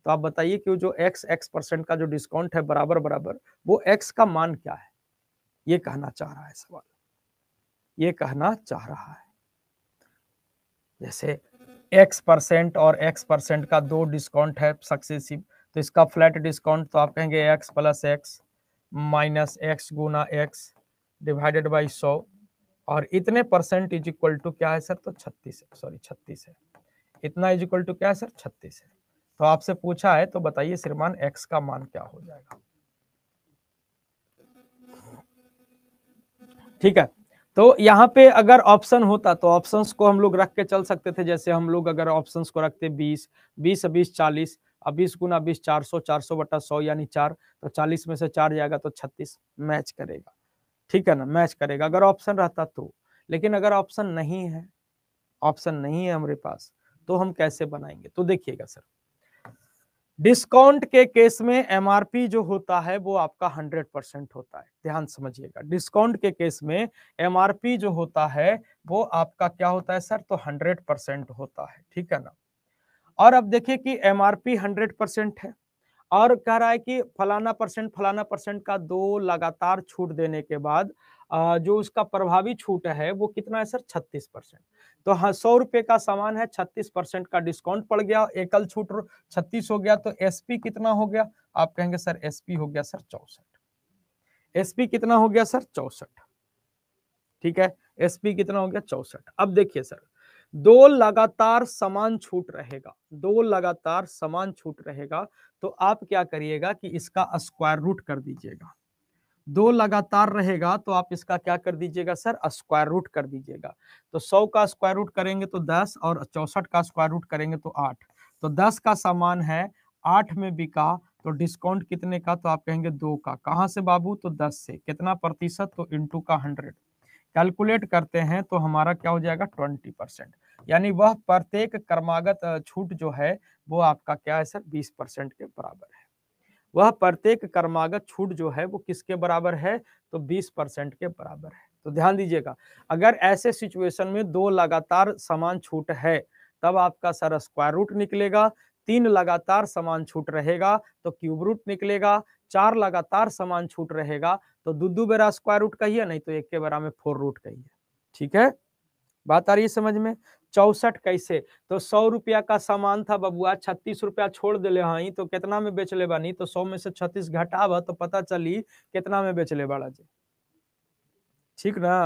तो आप बताइए कि जो एक्स एक्स परसेंट का जो डिस्काउंट है बराबर बराबर वो एक्स का मान क्या है ये कहना चाह रहा है सवाल ये कहना चाह रहा है जैसे एक्स परसेंट और एक्स परसेंट का दो डिस्काउंट है सक्सेसिव तो इसका फ्लैट डिस्काउंट तो आप कहेंगे X plus X minus X गुना एक्स डिवाइडेड बाई सौ और इतने परसेंट इज इक्वल टू क्या है सर तो छत्तीस है सॉरी छत्तीस है इतना इज इक्वल टू क्या है सर छत्तीस है तो आपसे पूछा है तो बताइए श्रीमान एक्स का मान क्या हो जाएगा ठीक है तो यहाँ पे अगर ऑप्शन होता तो ऑप्शंस को हम लोग रख के चल सकते थे जैसे हम लोग अगर ऑप्शंस को रखते 20, 20, बीस 40 अब बीस गुना बीस चार सौ चार सौ बटा सौ यानी चार तो चालीस में से चार जाएगा तो छत्तीस मैच करेगा ठीक है ना मैच करेगा अगर ऑप्शन रहता तो लेकिन अगर ऑप्शन नहीं है ऑप्शन नहीं है हमारे पास तो हम कैसे बनाएंगे तो देखिएगा सर डिस्काउंट के केस में एमआरपी जो होता है वो आपका 100 परसेंट होता है ध्यान समझिएगा डिस्काउंट के केस में एमआरपी जो होता है वो आपका क्या होता है सर तो 100 परसेंट होता है ठीक है ना और अब देखिए कि M R P hundred percent है और कह रहा है कि फलाना परसेंट फलाना परसेंट का दो लगातार छूट देने के बाद जो उसका प्रभावी छूट है वो कितना है सर छत्तीस परसेंट तो हाँ सौ रुपये का सामान है छत्तीस परसेंट का डिस्काउंट पड़ गया एकल छूट छत्तीस हो गया तो एसपी कितना हो गया आप कहेंगे सर एसपी हो गया सर चौसठ एसपी कितना हो गया सर चौसठ ठीक है एसपी कितना हो गया चौसठ अब देखिए सर दो लगातार समान छूट रहेगा दो लगातार समान छूट रहेगा तो आप क्या करिएगा कि इसका स्क्वायर रूट कर दीजिएगा दो लगातार रहेगा तो आप इसका क्या कर दीजिएगा सर स्क्वायर रूट कर दीजिएगा तो सौ का स्क्वायर रूट करेंगे तो दस और चौसठ का स्क्वायर रूट करेंगे तो आठ तो दस का सामान है आठ में बिका तो डिस्काउंट कितने का तो आप कहेंगे दो का कहाँ से बाबू तो दस से कितना प्रतिशत तो इंटू का हंड्रेड कैलकुलेट करते हैं तो हमारा क्या हो जाएगा ट्वेंटी परसेंट यानी वह प्रत्येक कर्मागत छूट जो है वो आपका क्या है सर बीस परसेंट के बराबर है वह प्रत्येक कर्मागत छूट जो है वो किसके बराबर है तो बीस परसेंट के बराबर है तो ध्यान दीजिएगा अगर ऐसे सिचुएशन में दो लगातार समान छूट है तब आपका सर स्क्वायर रूट निकलेगा तीन लगातार समान छूट रहेगा तो क्यूब रूट निकलेगा चार लगातार समान छूट रहेगा तो दुदू बेरा स्क्वायर रूट कहिए नहीं तो एक के बेरा में फोर रूट कहिए ठीक है बात आ रही है समझ में चौसठ कैसे तो सौ रुपया का सामान था बबुआ छत्तीस रुपया छोड़ दिले हई तो कितना में बेच ले बानी तो सौ में से छत्तीस घटाब तो पता चली कितना में बेच ले बाड़ा जी ठीक ना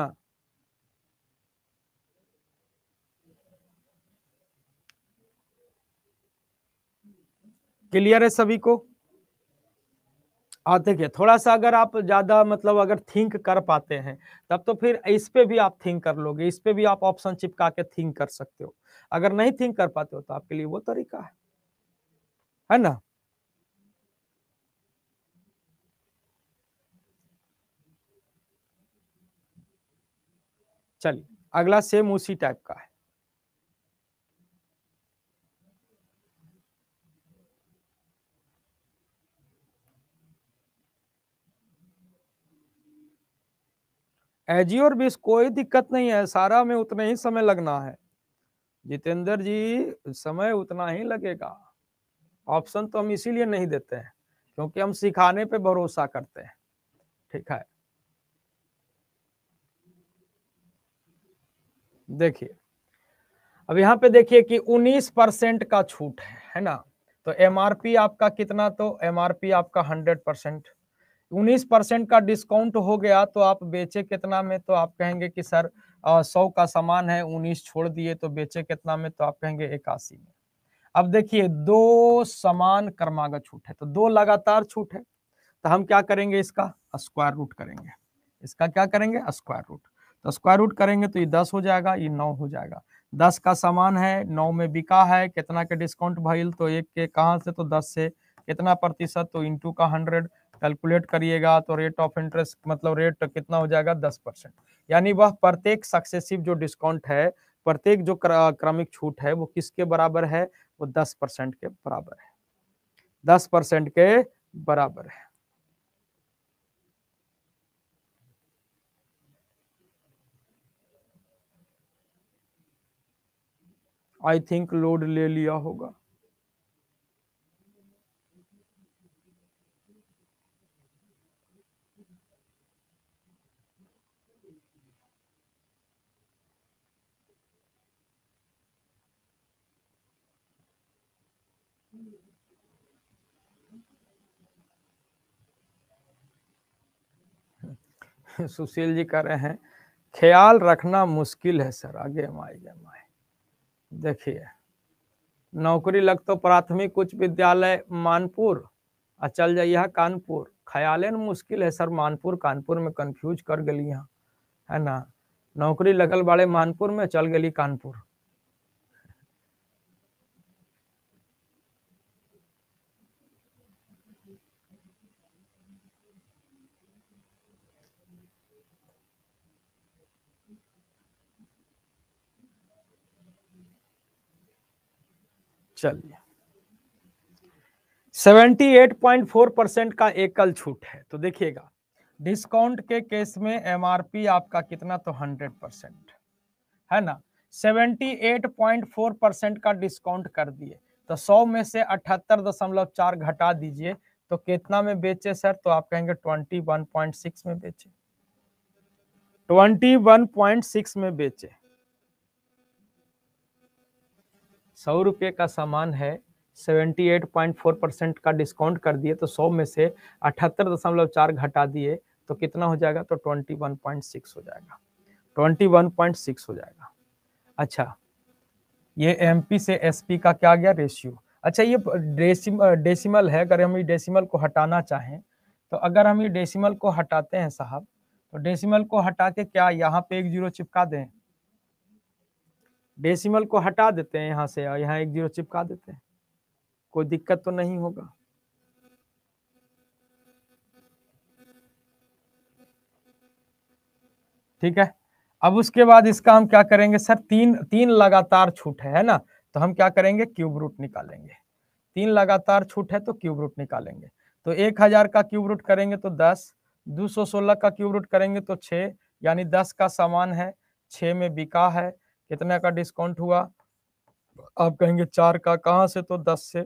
क्लियर है सभी को हाँ देखिए थोड़ा सा अगर आप ज़्यादा मतलब अगर थिंक कर पाते हैं तब तो फिर इस पे भी आप थिंक कर लोगे इस पर भी आप ऑप्शन चिपका के थिंक कर सकते हो अगर नहीं थिंक कर पाते हो तो आपके लिए वो तरीका है है ना चलिए अगला सेम उसी टाइप का है एजियोर बीस कोई दिक्कत नहीं है सारा में उतना ही समय लगना है जितेंद्र जी समय उतना ही लगेगा ऑप्शन तो हम इसीलिए नहीं देते हैं क्योंकि हम सिखाने पे भरोसा करते हैं ठीक है देखिए अब यहाँ पे देखिए कि 19 परसेंट का छूट है है ना तो एमआरपी आपका कितना तो एमआरपी आपका 100 परसेंट उन्नीस परसेंट का डिस्काउंट हो गया तो आप बेचे कितना में तो आप कहेंगे कि सर सौ का सामान है उन्नीस छोड़ दिए तो बेचे कितना में तो आप कहेंगे इक्यासी में अब देखिए दो समान क्रमागत छूट है तो दो लगातार छूट है तो हम क्या करेंगे इसका स्क्वायर रूट करेंगे इसका क्या करेंगे स्क्वायर रूट तो स्क्वायर रूट करेंगे तो ये दस हो जाएगा ये नौ हो जाएगा दस का सामान है नौ में बिका है कितना के डिस्काउंट भाई तो एक के कहा से तो दस से कितना प्रतिशत तो इंटू का हंड्रेड कैलकुलेट करिएगा तो रेट ऑफ इंटरेस्ट मतलब रेट कितना हो जाएगा दस परसेंट यानी वह प्रत्येक सक्सेसिव जो डिस्काउंट है प्रत्येक जो क्रमिक छूट है वो किसके बराबर है वो दस परसेंट के बराबर है दस परसेंट के बराबर है आई थिंक लोड ले लिया होगा सुशील जी कह रहे हैं ख्याल रखना मुश्किल है सर आगे माए गए माए देखिए नौकरी लग तो प्राथमिक उच्च विद्यालय मानपुर और चल जाइए कानपुर ख्यालन मुश्किल है सर मानपुर कानपुर में कंफ्यूज कर गली है ना नौकरी लगल बाड़े मानपुर में चल गली कानपुर चलिए 78.4 परसेंट का एकल छूट है तो देखिएगा डिस्काउंट के केस में एमआरपी आपका कितना तो 100 परसेंट है ना 78.4 परसेंट का डिस्काउंट कर दिए तो 100 में से 78.4 घटा दीजिए तो कितना में बेचे सर तो आप कहेंगे 21.6 में बेचे 21.6 में बेचे सौ रुपये का सामान है 78.4 परसेंट का डिस्काउंट कर दिए तो 100 में से अठहत्तर दशमलव चार घटा दिए तो कितना हो जाएगा तो 21.6 हो जाएगा 21.6 हो जाएगा अच्छा ये पी से पी का क्या गया रेशियो अच्छा ये डेसिम डेसिमल है अगर हम ये डेसिमल को हटाना चाहें तो अगर हम ये डेसिमल को हटाते हैं साहब तो डेसिमल को हटा के क्या यहाँ पे एक जीरो चिपका दें डेसिमल को हटा देते हैं यहां से और यहाँ एक जीरो चिपका देते हैं कोई दिक्कत तो नहीं होगा ठीक है अब उसके बाद इसका हम क्या करेंगे सर तीन तीन लगातार छूट है, है ना तो हम क्या करेंगे क्यूब रूट निकालेंगे तीन लगातार छूट है तो क्यूब रूट निकालेंगे तो एक हजार का क्यूब रूट करेंगे तो दस दो सौ सोलह का क्यूब रूट करेंगे तो छह यानी दस का समान है छह में बिका है कितने का डिस्काउंट हुआ आप कहेंगे चार का कहाँ से तो दस से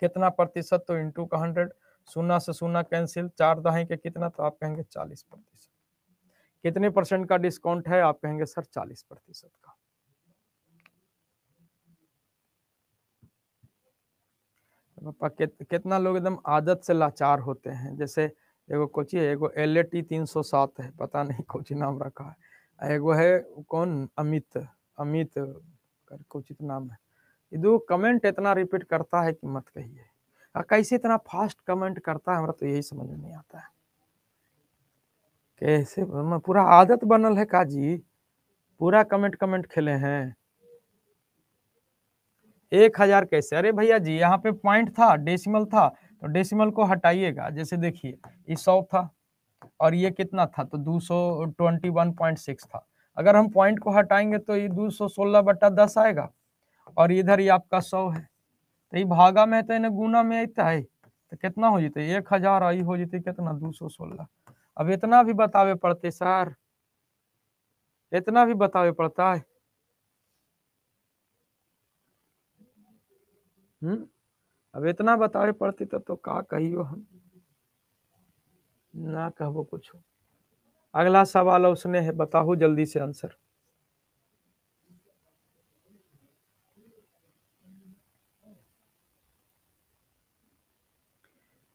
कितना प्रतिशत तो इंटू का हंड्रेड सोना से सोना कैंसिल चार दहाई के कितना तो आप कहेंगे चालीस प्रतिशत कितने परसेंट का डिस्काउंट है आप कहेंगे सर चालीस प्रतिशत का तो पापा कित, कितना लोग एकदम आदत से लाचार होते हैं जैसे एगो कोची एगो एल ए टी तीन सौ सात है पता नहीं कोची नाम रखा है एगो है कौन अमित अमित करके उचित नाम है ये कमेंट इतना रिपीट करता है कि मत कहिए कैसे इतना फास्ट कमेंट करता है हमारा तो यही समझ में नहीं आता है कैसे पूरा आदत बनल है काजी पूरा कमेंट कमेंट खेले हैं एक हजार कैसे अरे भैया जी यहाँ पे पॉइंट था डेसिमल था तो डेसिमल को हटाइएगा जैसे देखिए ये सौ था और ये कितना था तो 221.6 था अगर हम पॉइंट को हटाएंगे तो ये 216 सौ बट्टा दस आएगा और इधर ये आपका सौ है तो ये भागा में तो इन्हें गुना में इतना है तो कितना हो जाते एक हजार आई हो जाती कितना दू सौ सोलह अब इतना भी बतावे पड़ते सर इतना भी बतावे पड़ता है हम्म अब इतना बतावे पड़ते तो, तो का कहियो हम ना कहो कुछ अगला सवाल उसने है बताओ जल्दी से आंसर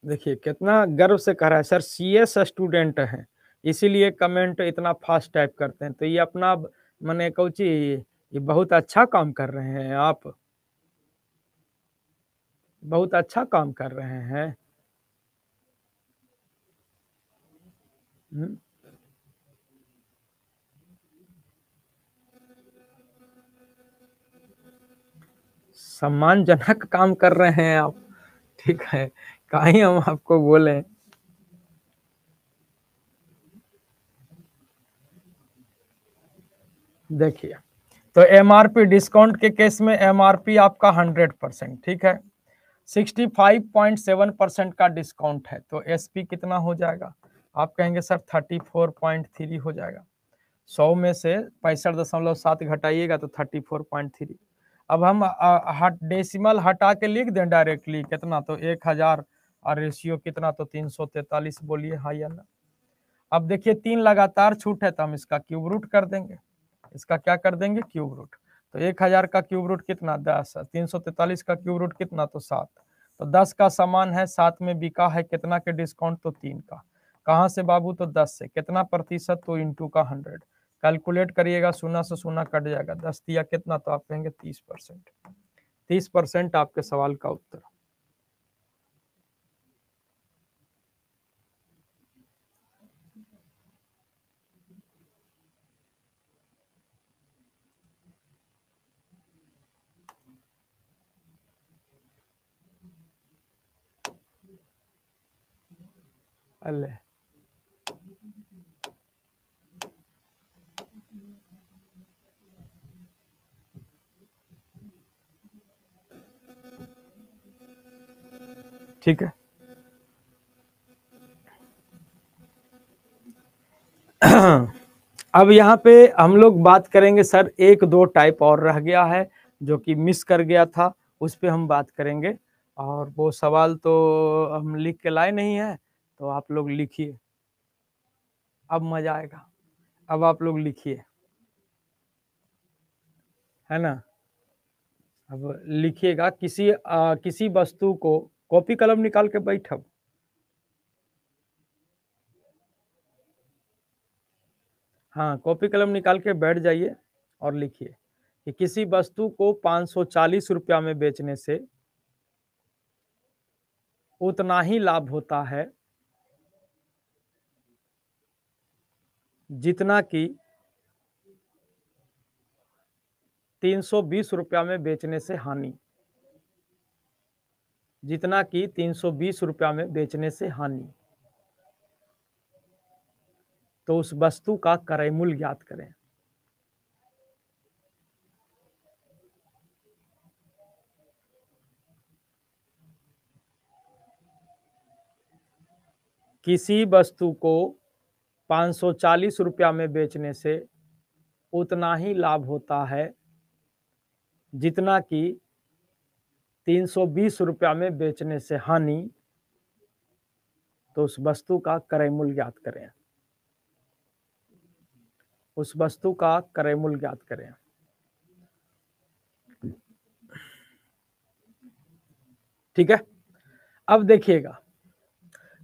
देखिए कितना गर्व से कह रहा है सर सीएस स्टूडेंट है इसीलिए कमेंट इतना फास्ट टाइप करते हैं तो ये अपना मैंने कौची ये बहुत अच्छा काम कर रहे हैं आप बहुत अच्छा काम कर रहे हैं Hmm? सम्मानजनक काम कर रहे हैं आप ठीक है का ही हम आपको बोले देखिए तो एमआरपी डिस्काउंट के केस में एमआरपी आपका हंड्रेड परसेंट ठीक है sixty five point seven percent का डिस्काउंट है तो एसपी कितना हो जाएगा आप कहेंगे sir thirty four point three हो जाएगा सौ में से पैंसठ दशमलव सात घटाइएगा तो थर्टी फोर पॉइंट थ्री अब हम हट डेसिमल हटा के लिख दें डायरेक्टली कितना तो एक हजार और रेशियो कितना तो तीन सौ तैतालीस बोलिए हाँ या ना अब देखिए तीन लगातार छूट है तो हम इसका क्यूब रूट कर देंगे इसका क्या कर देंगे क्यूब रूट तो एक हजार का क्यूब रूट कितना दस तीन सौ तैतालीस का क्यूब रूट कितना तो सात तो दस का सामान है सात में बिका है कितना के डिस्काउंट तो तीन का कहाँ से बाबू तो दस से कितना प्रतिशत तो इंटू का हंड्रेड कैलकुलेट करिएगा सोना से सोना कट जाएगा दस दिया कितना तो आप कहेंगे तीस परसेंट तीस परसेंट आपके सवाल का उत्तर अल्लाह ठीक है अब यहाँ पे हम लोग बात करेंगे सर एक दो टाइप और रह गया है जो कि मिस कर गया था उस पर हम बात करेंगे और वो सवाल तो हम लिख के लाए नहीं है तो आप लोग लिखिए अब मजा आएगा अब आप लोग लिखिए है ना अब लिखिएगा किसी आ, किसी वस्तु को कॉपी कलम निकाल के बैठब हाँ कॉपी कलम निकाल के बैठ जाइए और लिखिए कि किसी वस्तु को पांच सौ चालीस रुपया में बेचने से उतना ही लाभ होता है जितना कि तीन सौ बीस रुपया में बेचने से हानि जितना कि तीन सौ बीस रुपया में बेचने से हानि तो उस वस्तु का क्रय मूल्य ज्ञात करें किसी वस्तु को 540 रुपया में बेचने से उतना ही लाभ होता है जितना कि तीन सौ बीस रुपया में बेचने से हानि तो उस वस्तु का क्रय मूल्य ज्ञात करें उस वस्तु का क्रय मूल्य ज्ञात करें ठीक है अब देखिएगा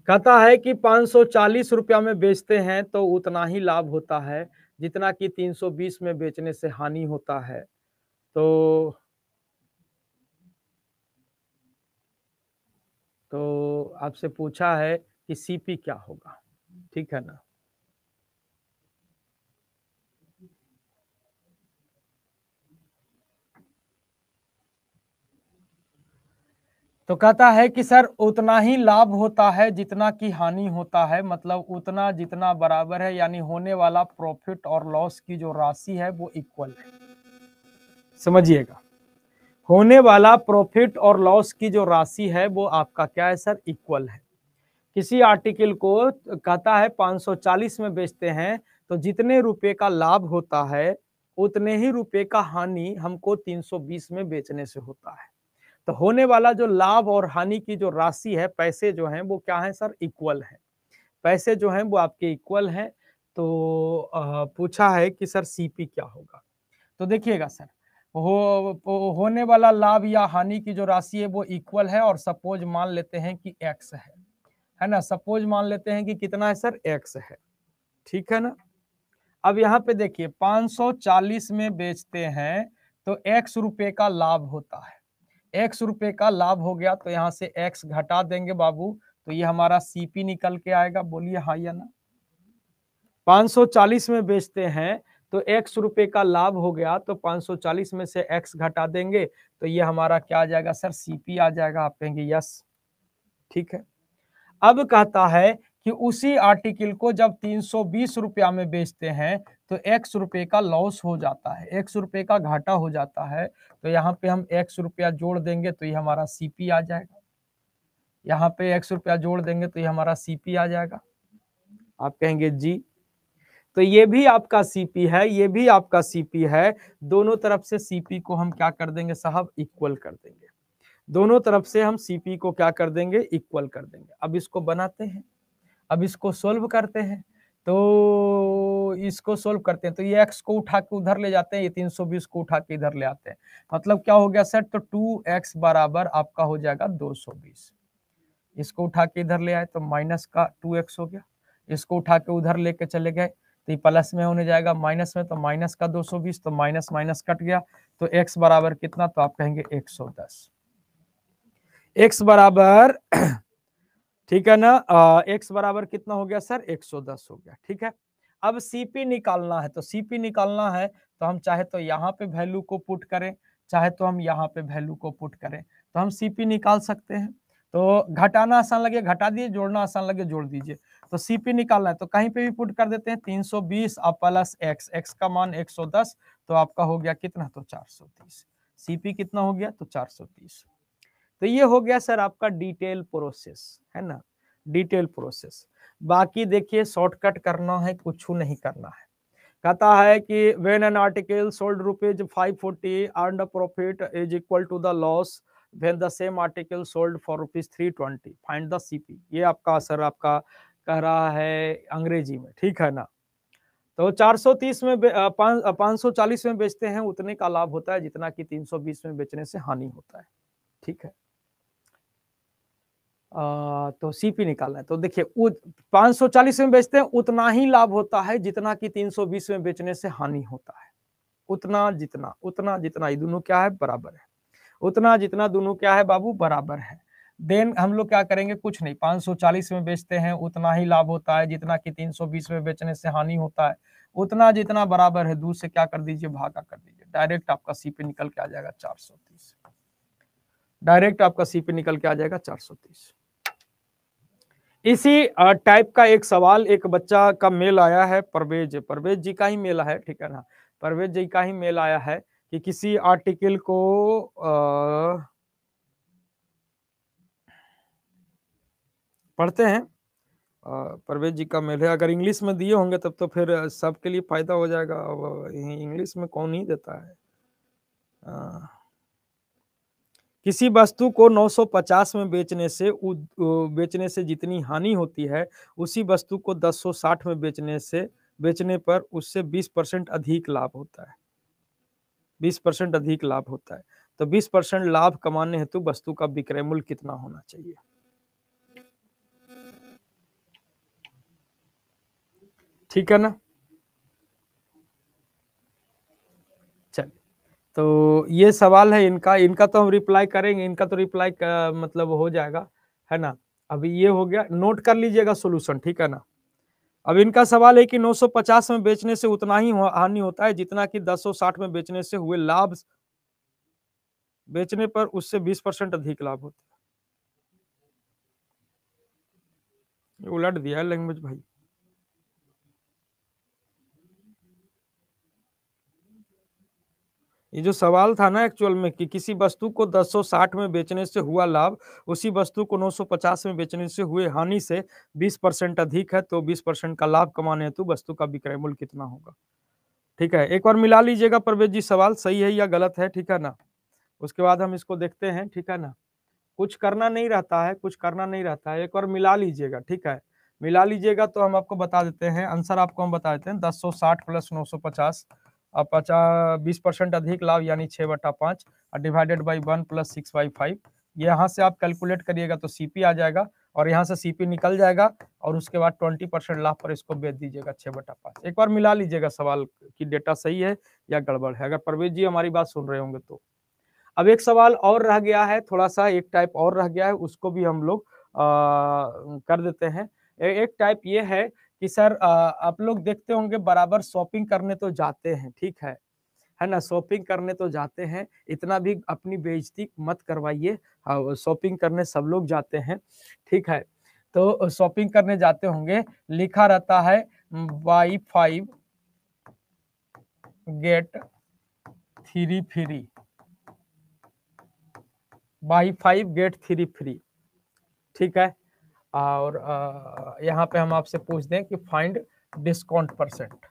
कहता है कि 540 रुपया में बेचते हैं तो उतना ही लाभ होता है जितना कि 320 में बेचने से हानि होता है तो तो आपसे पूछा है कि सीपी क्या होगा ठीक है ना तो कहता है कि सर उतना ही लाभ होता है जितना की हानि होता है मतलब उतना जितना बराबर है यानी होने वाला प्रॉफिट और लॉस की जो राशि है वो इक्वल है समझिएगा होने वाला प्रॉफिट और लॉस की जो राशि है वो आपका क्या है सर इक्वल है किसी आर्टिकल को कहता है 540 में बेचते हैं तो जितने रुपए का लाभ होता है उतने ही रुपए का हानि हमको 320 में बेचने से होता है तो होने वाला जो लाभ और हानि की जो राशि है पैसे जो हैं वो क्या है सर इक्वल है पैसे जो हैं वो आपके इक्वल हैं तो पूछा है कि सर सीपी क्या होगा तो देखिएगा सर हो, होने वाला लाभ या हानि की जो राशि है वो इक्वल है और सपोज मान लेते हैं कि एक्स है है ना सपोज मान लेते हैं कि कितना है सर एक्स है ठीक है ना अब यहाँ पे देखिए 540 में बेचते हैं तो एक्स रुपये का लाभ होता है एक्स रुपये का लाभ हो गया तो यहाँ से एक्स घटा देंगे बाबू तो ये हमारा सीपी निकल के आएगा बोलिए हाँ या ना 540 में बेचते हैं तो एक्स रुपये का लाभ हो गया तो 540 में से एक्स घटा देंगे तो ये हमारा क्या आ जाएगा सर सीपी आ जाएगा आप कहेंगे यस ठीक है अब कहता है कि उसी आर्टिकल को जब तीन रुपया में बेचते हैं तो एक्स रुपये का लॉस हो जाता है एक्स रुपये का घाटा हो जाता है तो यहाँ पे हम एक्स रुपया जोड़ देंगे तो ये हमारा सीपी आ जाएगा यहाँ पे एक्स रुपया जोड़ देंगे तो ये हमारा सीपी आ जाएगा आप कहेंगे जी तो ये भी आपका सीपी है ये भी आपका सीपी है दोनों तरफ से सीपी को हम क्या कर देंगे साहब इक्वल कर देंगे दोनों तरफ से हम सीपी को क्या कर देंगे इक्वल कर देंगे अब इसको बनाते हैं अब इसको सोल्व करते हैं तो इसको सोल्व करते हैं तो ये एक्स को उठा के उधर ले जाते हैं ये तीन सौ बीस को उठा के इधर ले आते हैं मतलब क्या हो गया सर तो टू एक्स बराबर आपका हो जाएगा दो सौ बीस इसको उठा के इधर ले आए तो माइनस का टू एक्स हो गया इसको उठा के उधर लेके चले गए तो ये प्लस में होने जाएगा माइनस में तो माइनस का 220 तो माइनस माइनस कट गया तो एक्स बराबर कितना तो आप कहेंगे 110 एक्स बराबर ठीक है ना एक्स बराबर कितना हो गया सर 110 हो गया ठीक है अब सीपी निकालना है तो सीपी निकालना है तो हम चाहे तो यहाँ पे वैल्यू को पुट करें चाहे तो हम यहाँ पे वैल्यू को पुट करें तो हम सीपी निकाल सकते हैं तो घटाना आसान लगे घटा दिए जोड़ना आसान लगे जोड़ दीजिए तो सीपी निकालना है तो कहीं पे भी पुट कर देते हैं 320 और प्लस एक्स एक्स का मान 110 तो आपका हो गया कितना तो 430 सीपी कितना हो गया तो 430 तो ये हो गया सर आपका डिटेल प्रोसेस है ना डिटेल प्रोसेस बाकी देखिए शॉर्टकट करना है कुछ नहीं करना है कहता है कि when an article sold rupees five forty earn profit is equal to the loss when the same article sold for rupees three twenty find the CP ये आपका सर आपका कह रहा है अंग्रेजी में ठीक है ना तो 430 में पांच सौ चालीस में बेचते हैं उतने का लाभ होता है जितना कि 320 में बेचने से हानि होता है ठीक है आ, तो सीपी निकालना है तो देखिए पांच सौ चालीस में बेचते हैं उतना ही लाभ होता है जितना कि 320 में बेचने से हानि होता है उतना जितना उतना जितना ये दोनों क्या है बराबर है उतना जितना दोनों क्या है बाबू बराबर है देन हम लोग क्या करेंगे कुछ नहीं 540 में बेचते हैं उतना ही लाभ होता है जितना कि 320 में बेचने से हानि होता है उतना जितना बराबर है दूध से क्या कर दीजिए भागा कर दीजिए डायरेक्ट आपका सीपी निकल के आ जाएगा 430 डायरेक्ट आपका सीपी निकल के आ जाएगा 430 इसी टाइप का एक सवाल एक बच्चा का मेल आया है परवेज परवेज जी का ही मेल है ठीक है ना परवेज जी का ही मेल आया है कि किसी आर्टिकल को आ, पढ़ते हैं परवेज जी का मेल है अगर इंग्लिश में दिए होंगे तब तो फिर सबके लिए फायदा हो जाएगा अब इंग्लिश में कौन ही देता है आ, किसी वस्तु को 950 में बेचने से बेचने से जितनी हानि होती है उसी वस्तु को 1060 में बेचने से बेचने पर उससे 20 परसेंट अधिक लाभ होता है 20 परसेंट अधिक लाभ होता है तो 20 परसेंट लाभ कमाने हेतु वस्तु का विक्रय मूल्य कितना होना चाहिए ठीक है ना चल तो ये सवाल है इनका इनका तो हम रिप्लाई करेंगे इनका तो रिप्लाई का, मतलब हो जाएगा है ना अभी ये हो गया नोट कर लीजिएगा सोल्यूशन ठीक है ना अब इनका सवाल है कि 950 में बेचने से उतना ही हानि होता है जितना कि 1060 में बेचने से हुए लाभ बेचने पर उससे 20 परसेंट अधिक लाभ होता है उलट दिया लैंग्वेज भाई ये जो सवाल था ना एक्चुअल में कि किसी वस्तु को साठ में बेचने से हुआ लाभ उसी वस्तु को 950 में बेचने से हुए हानि से 20 परसेंट अधिक है तो 20 परसेंट का लाभ कमाने हेतु वस्तु का विक्रय मूल्य कितना होगा ठीक है एक बार मिला लीजिएगा प्रवेश जी सवाल सही है या गलत है ठीक है ना उसके बाद हम इसको देखते हैं ठीक है ना कुछ करना नहीं रहता है कुछ करना नहीं रहता है एक बार मिला लीजिएगा ठीक है मिला लीजिएगा तो हम आपको बता देते हैं आंसर आपको हम बता देते हैं दस सौ साठ प्लस नौ सौ पचास पचास बीस परसेंट अधिक लाभ यानी छः बटा पाँच और divided by one plus six by five यहाँ से आप कैलकुलेट करिएगा तो सीपी आ जाएगा और यहाँ से सीपी निकल जाएगा और उसके बाद ट्वेंटी परसेंट लाभ पर इसको बेच दीजिएगा छः बटा पाँच एक बार मिला लीजिएगा सवाल की डेटा सही है या गड़बड़ है अगर परवेज जी हमारी बात सुन रहे होंगे तो अब एक सवाल और रह गया है थोड़ा सा एक टाइप और रह गया है उसको भी हम लोग कर देते हैं एक टाइप ये है कि सर आप लोग देखते होंगे बराबर शॉपिंग करने तो जाते हैं ठीक है है ना शॉपिंग करने तो जाते हैं इतना भी अपनी बेइज्जती मत करवाइए हाँ, शॉपिंग करने सब लोग जाते हैं ठीक है तो शॉपिंग करने जाते होंगे लिखा रहता है buy five get three free buy five get three free ठीक है और यहाँ पे हम आपसे पूछ दें कि find discount percent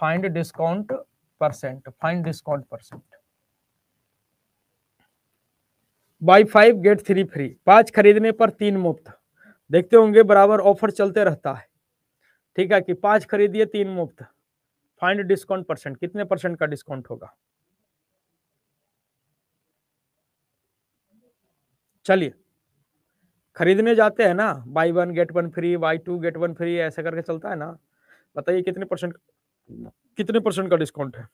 find discount percent find discount percent buy five get three free पांच खरीदने पर तीन मुफ्त देखते होंगे बराबर ऑफर चलते रहता है ठीक है कि पांच खरीदिए तीन मुफ्त फाइंड डिस्काउंट परसेंट कितने परसेंट का डिस्काउंट होगा चलिए खरीदने जाते हैं ना buy one get one free buy two get one free ऐसा करके चलता है ना बताइए कितने परसेंट कितने परसेंट का डिस्काउंट है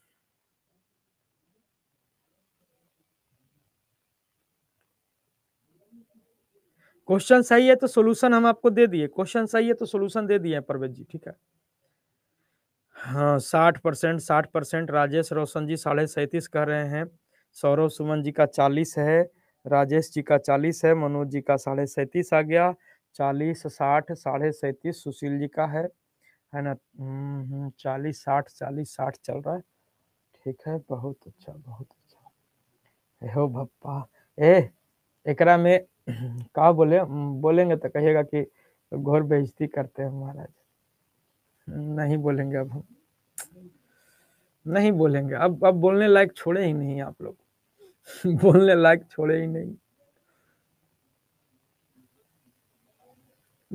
क्वेश्चन सही है तो सोल्यूशन हम आपको दे दिए क्वेश्चन सही है तो सोल्यूशन दे दिए परवेज जी ठीक है हाँ साठ परसेंट साठ परसेंट राजेश रोशन जी साढ़े सैंतीस कह रहे हैं सौरभ सुमन जी का चालीस है राजेश जी का चालीस है मनोज जी का साढ़े सैंतीस आ गया चालीस साठ साढ़े सैंतीस सुशील जी का है है ना हम्म, हम्म, चालीस साठ चालीस साठ चल रहा है ठीक है बहुत अच्छा बहुत अच्छा हो भप्पा ए एकरा में का बोले हम्म, बोलेंगे तो कहिएगा कि घोर बेइज्जती करते हैं महाराज नहीं बोलेंगे अब हम नहीं बोलेंगे अब अब बोलने लायक छोड़े ही नहीं आप लोग बोलने लायक छोड़े ही नहीं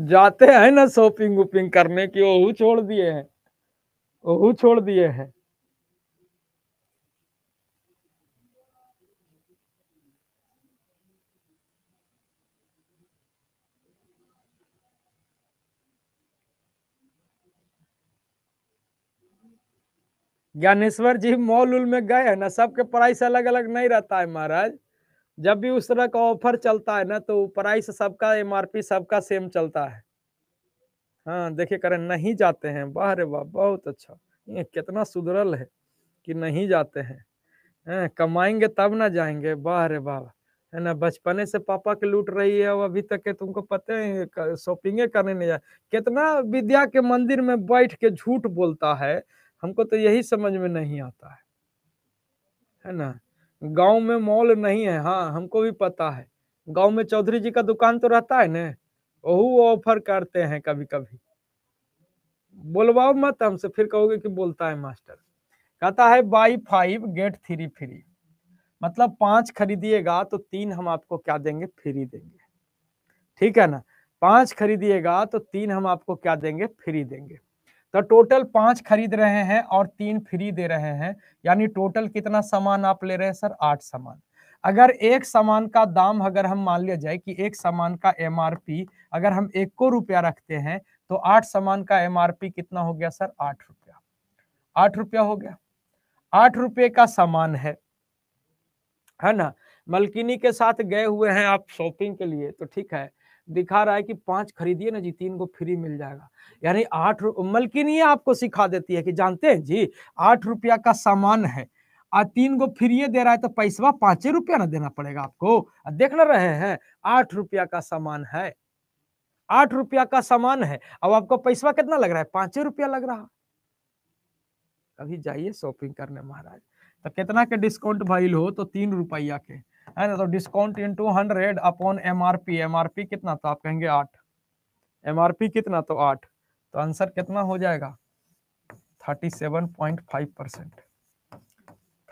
जाते हैं ना शॉपिंग वोपिंग करने की ओहू छोड़ दिए हैं ओहू छोड़ दिए हैं ज्ञानेश्वर जी मॉल उल में गए हैं ना सबके प्राइस अलग अलग नहीं रहता है महाराज जब भी उस तरह का ऑफर चलता है ना तो प्राइस सबका पी सबका सेम चलता है हाँ देखिए करें नहीं जाते हैं वाह रे वाह बहुत अच्छा ये कितना सुधरल है कि नहीं जाते हैं है, कमाएंगे तब ना जाएंगे वाह रे वाह है ना बचपने से पापा के लूट रही है अभी तक के तुमको पते है शॉपिंगे करने नहीं जाए कितना विद्या के मंदिर में बैठ के झूठ बोलता है हमको तो यही समझ में नहीं आता है है ना गांव में मॉल नहीं है हाँ हमको भी पता है गांव में चौधरी जी का दुकान तो रहता है ना वहू ऑफर करते हैं कभी कभी बोलवाओ मत हमसे फिर कहोगे कि बोलता है मास्टर कहता है buy five get three free मतलब पांच खरीदिएगा तो तीन हम आपको क्या देंगे फ्री देंगे ठीक है ना पांच खरीदिएगा तो तीन हम आपको क्या देंगे फ्री देंगे तो टोटल पांच खरीद रहे हैं और तीन फ्री दे रहे हैं यानी टोटल कितना सामान आप ले रहे हैं सर आठ सामान अगर एक सामान का दाम अगर हम मान लिया जाए कि एक सामान का एम अगर हम एक को रुपया रखते हैं तो आठ सामान का एम कितना हो गया सर आठ रुपया आठ रुपया हो गया आठ रुपये का सामान है है ना मलकिनी के साथ गए हुए हैं आप शॉपिंग के लिए तो ठीक है दिखा रहा है कि पांच खरीदिए ना जी तीन को फ्री मिल जाएगा यानी आठ मलकिन ये आपको सिखा देती है कि जानते हैं जी आठ रुपया का सामान है आ तीन को फ्री दे रहा है तो पैसवा पांचे रुपया ना देना पड़ेगा आपको देख ना रहे हैं आठ रुपया का सामान है आठ रुपया का सामान है अब आपको पैसवा कितना लग रहा है पांचे रुपया लग रहा कभी जाइए शॉपिंग करने महाराज तो कितना के डिस्काउंट भाई हो तो तीन रुपया के है ना तो discount in to hundred upon M R P M R P कितना तो आप कहेंगे आठ एम आर पी कितना तो आठ तो आंसर कितना हो जाएगा thirty seven point five percent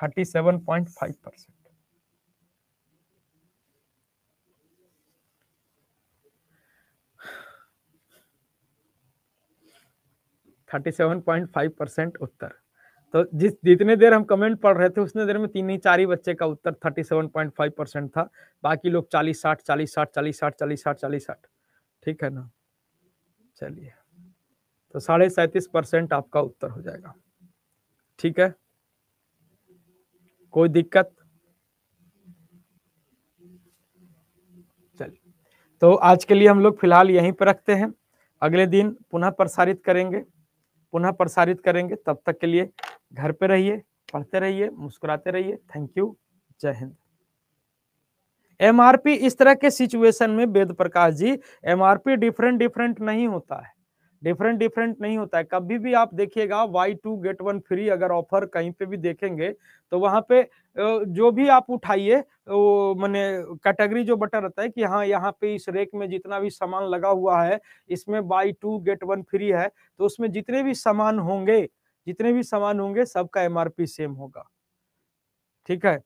thirty seven point five percent thirty seven point five percent उत्तर तो जिस जितने देर हम कमेंट पढ़ रहे थे उसने देर में तीन ही चार ही बच्चे का उत्तर thirty seven point five percent था बाकी लोग चालीस साठ चालीस साठ चालीस साठ चालीस साठ चालीस साठ ठीक है ना चलिए तो साढ़े सैंतीस परसेंट आपका उत्तर हो जाएगा ठीक है कोई दिक्कत चलिए तो आज के लिए हम लोग फिलहाल यहीं पर रखते हैं अगले दिन पुनः प्रसारित करेंगे पुनः प्रसारित करेंगे तब तक के लिए घर पे रहिए पढ़ते रहिए मुस्कुराते रहिए थैंक यू जय हिंद एमआरपी इस तरह के सिचुएशन में Ved Prakash ji MRP different different नहीं होता है डिफरेंट डिफरेंट नहीं होता है कभी भी आप देखिएगा buy two get one free अगर ऑफर कहीं पे भी देखेंगे तो वहां पे जो भी आप उठाइए वो मैंने कैटेगरी जो बटन रहता है कि हाँ यहाँ पे इस रेक में जितना भी सामान लगा हुआ है इसमें buy two get one free है तो उसमें जितने भी सामान होंगे जितने भी सामान होंगे सबका पी सेम होगा ठीक है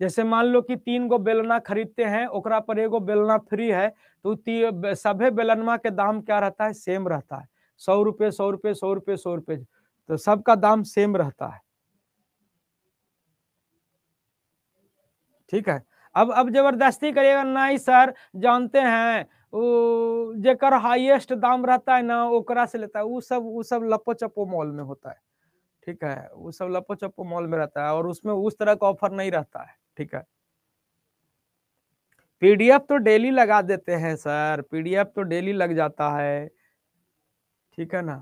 जैसे मान लो कि तीन गो बेलना खरीदते हैं ओकरा पर एगो बेलना फ्री है तो सभी बेलनमा के दाम क्या रहता है सेम रहता है सौ रुपये सौ रुपये सौ रुपये सौ रुपये तो सबका दाम सेम रहता है ठीक है अब अब जबरदस्ती करिएगा नहीं सर जानते हैं जेकर हाईएस्ट दाम रहता है ना ओकरा से लेता है वो सब वो सब लपो चपो मॉल में होता है ठीक है वो सब लपो चप्पो मॉल में रहता है और उसमें उस तरह का ऑफर नहीं रहता है ठीक है पीडीएफ तो डेली लगा देते हैं सर पीडीएफ तो डेली लग जाता है ठीक है ना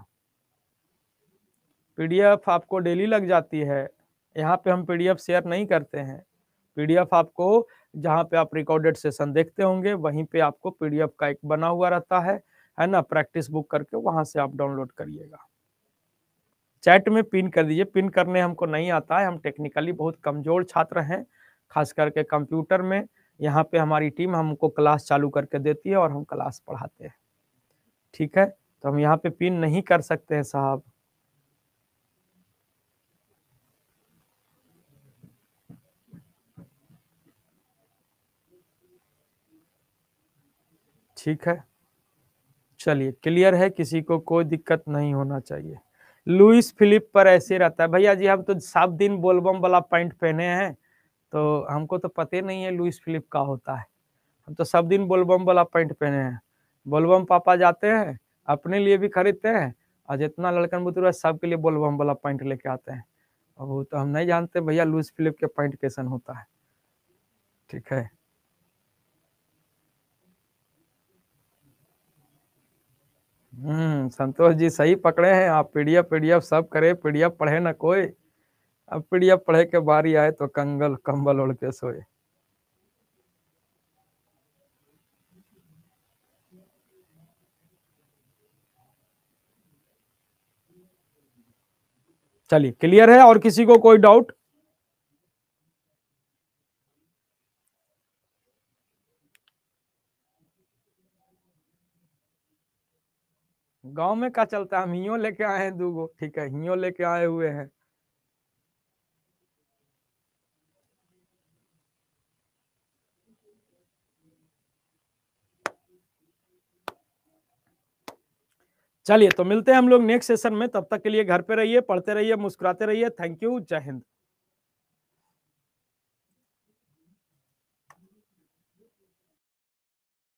पीडीएफ आपको डेली लग जाती है यहाँ पे हम पीडीएफ शेयर नहीं करते हैं पीडीएफ आपको जहाँ पे आप रिकॉर्डेड सेशन देखते होंगे वहीं पे आपको पीडीएफ का एक बना हुआ रहता है है ना प्रैक्टिस बुक करके वहां से आप डाउनलोड करिएगा चैट में पिन कर दीजिए पिन करने हमको नहीं आता है हम टेक्निकली बहुत कमजोर छात्र हैं खास करके कंप्यूटर में यहाँ पे हमारी टीम हमको क्लास चालू करके देती है और हम क्लास पढ़ाते हैं ठीक है तो हम यहाँ पे पिन नहीं कर सकते हैं साहब ठीक है चलिए क्लियर है किसी को कोई दिक्कत नहीं होना चाहिए लुइस फिलिप पर ऐसे रहता है भैया जी हम तो सात दिन बोलबम वाला पैंट पहने हैं तो हमको तो पता नहीं है लुइस फिलिप का होता है हम तो सब दिन बोलबम वाला पैंट पहने हैं बोलबम पापा जाते हैं अपने लिए भी खरीदते हैं और जितना लड़कन बुतरू है सबके लिए बोलबम वाला पैंट लेके आते हैं और वो तो हम नहीं जानते भैया लुइस फिलिप के पैंट कैसन होता है ठीक है हम्म संतोष जी सही पकड़े हैं आप पीडीएफ पीडीएफ सब करे पीडीएफ पढ़े ना कोई अब पीडीएफ पढ़े के बारी आए तो कंगल कंबल ओढ़ के सोए चलिए क्लियर है और किसी को कोई डाउट गांव में क्या चलता है हम हियो लेके आए हैं दू गो ठीक है हियो लेके आए हुए हैं चलिए तो मिलते हैं हम लोग नेक्स्ट सेशन में तब तक के लिए घर पे रहिए पढ़ते रहिए मुस्कुराते रहिए थैंक यू जय हिंद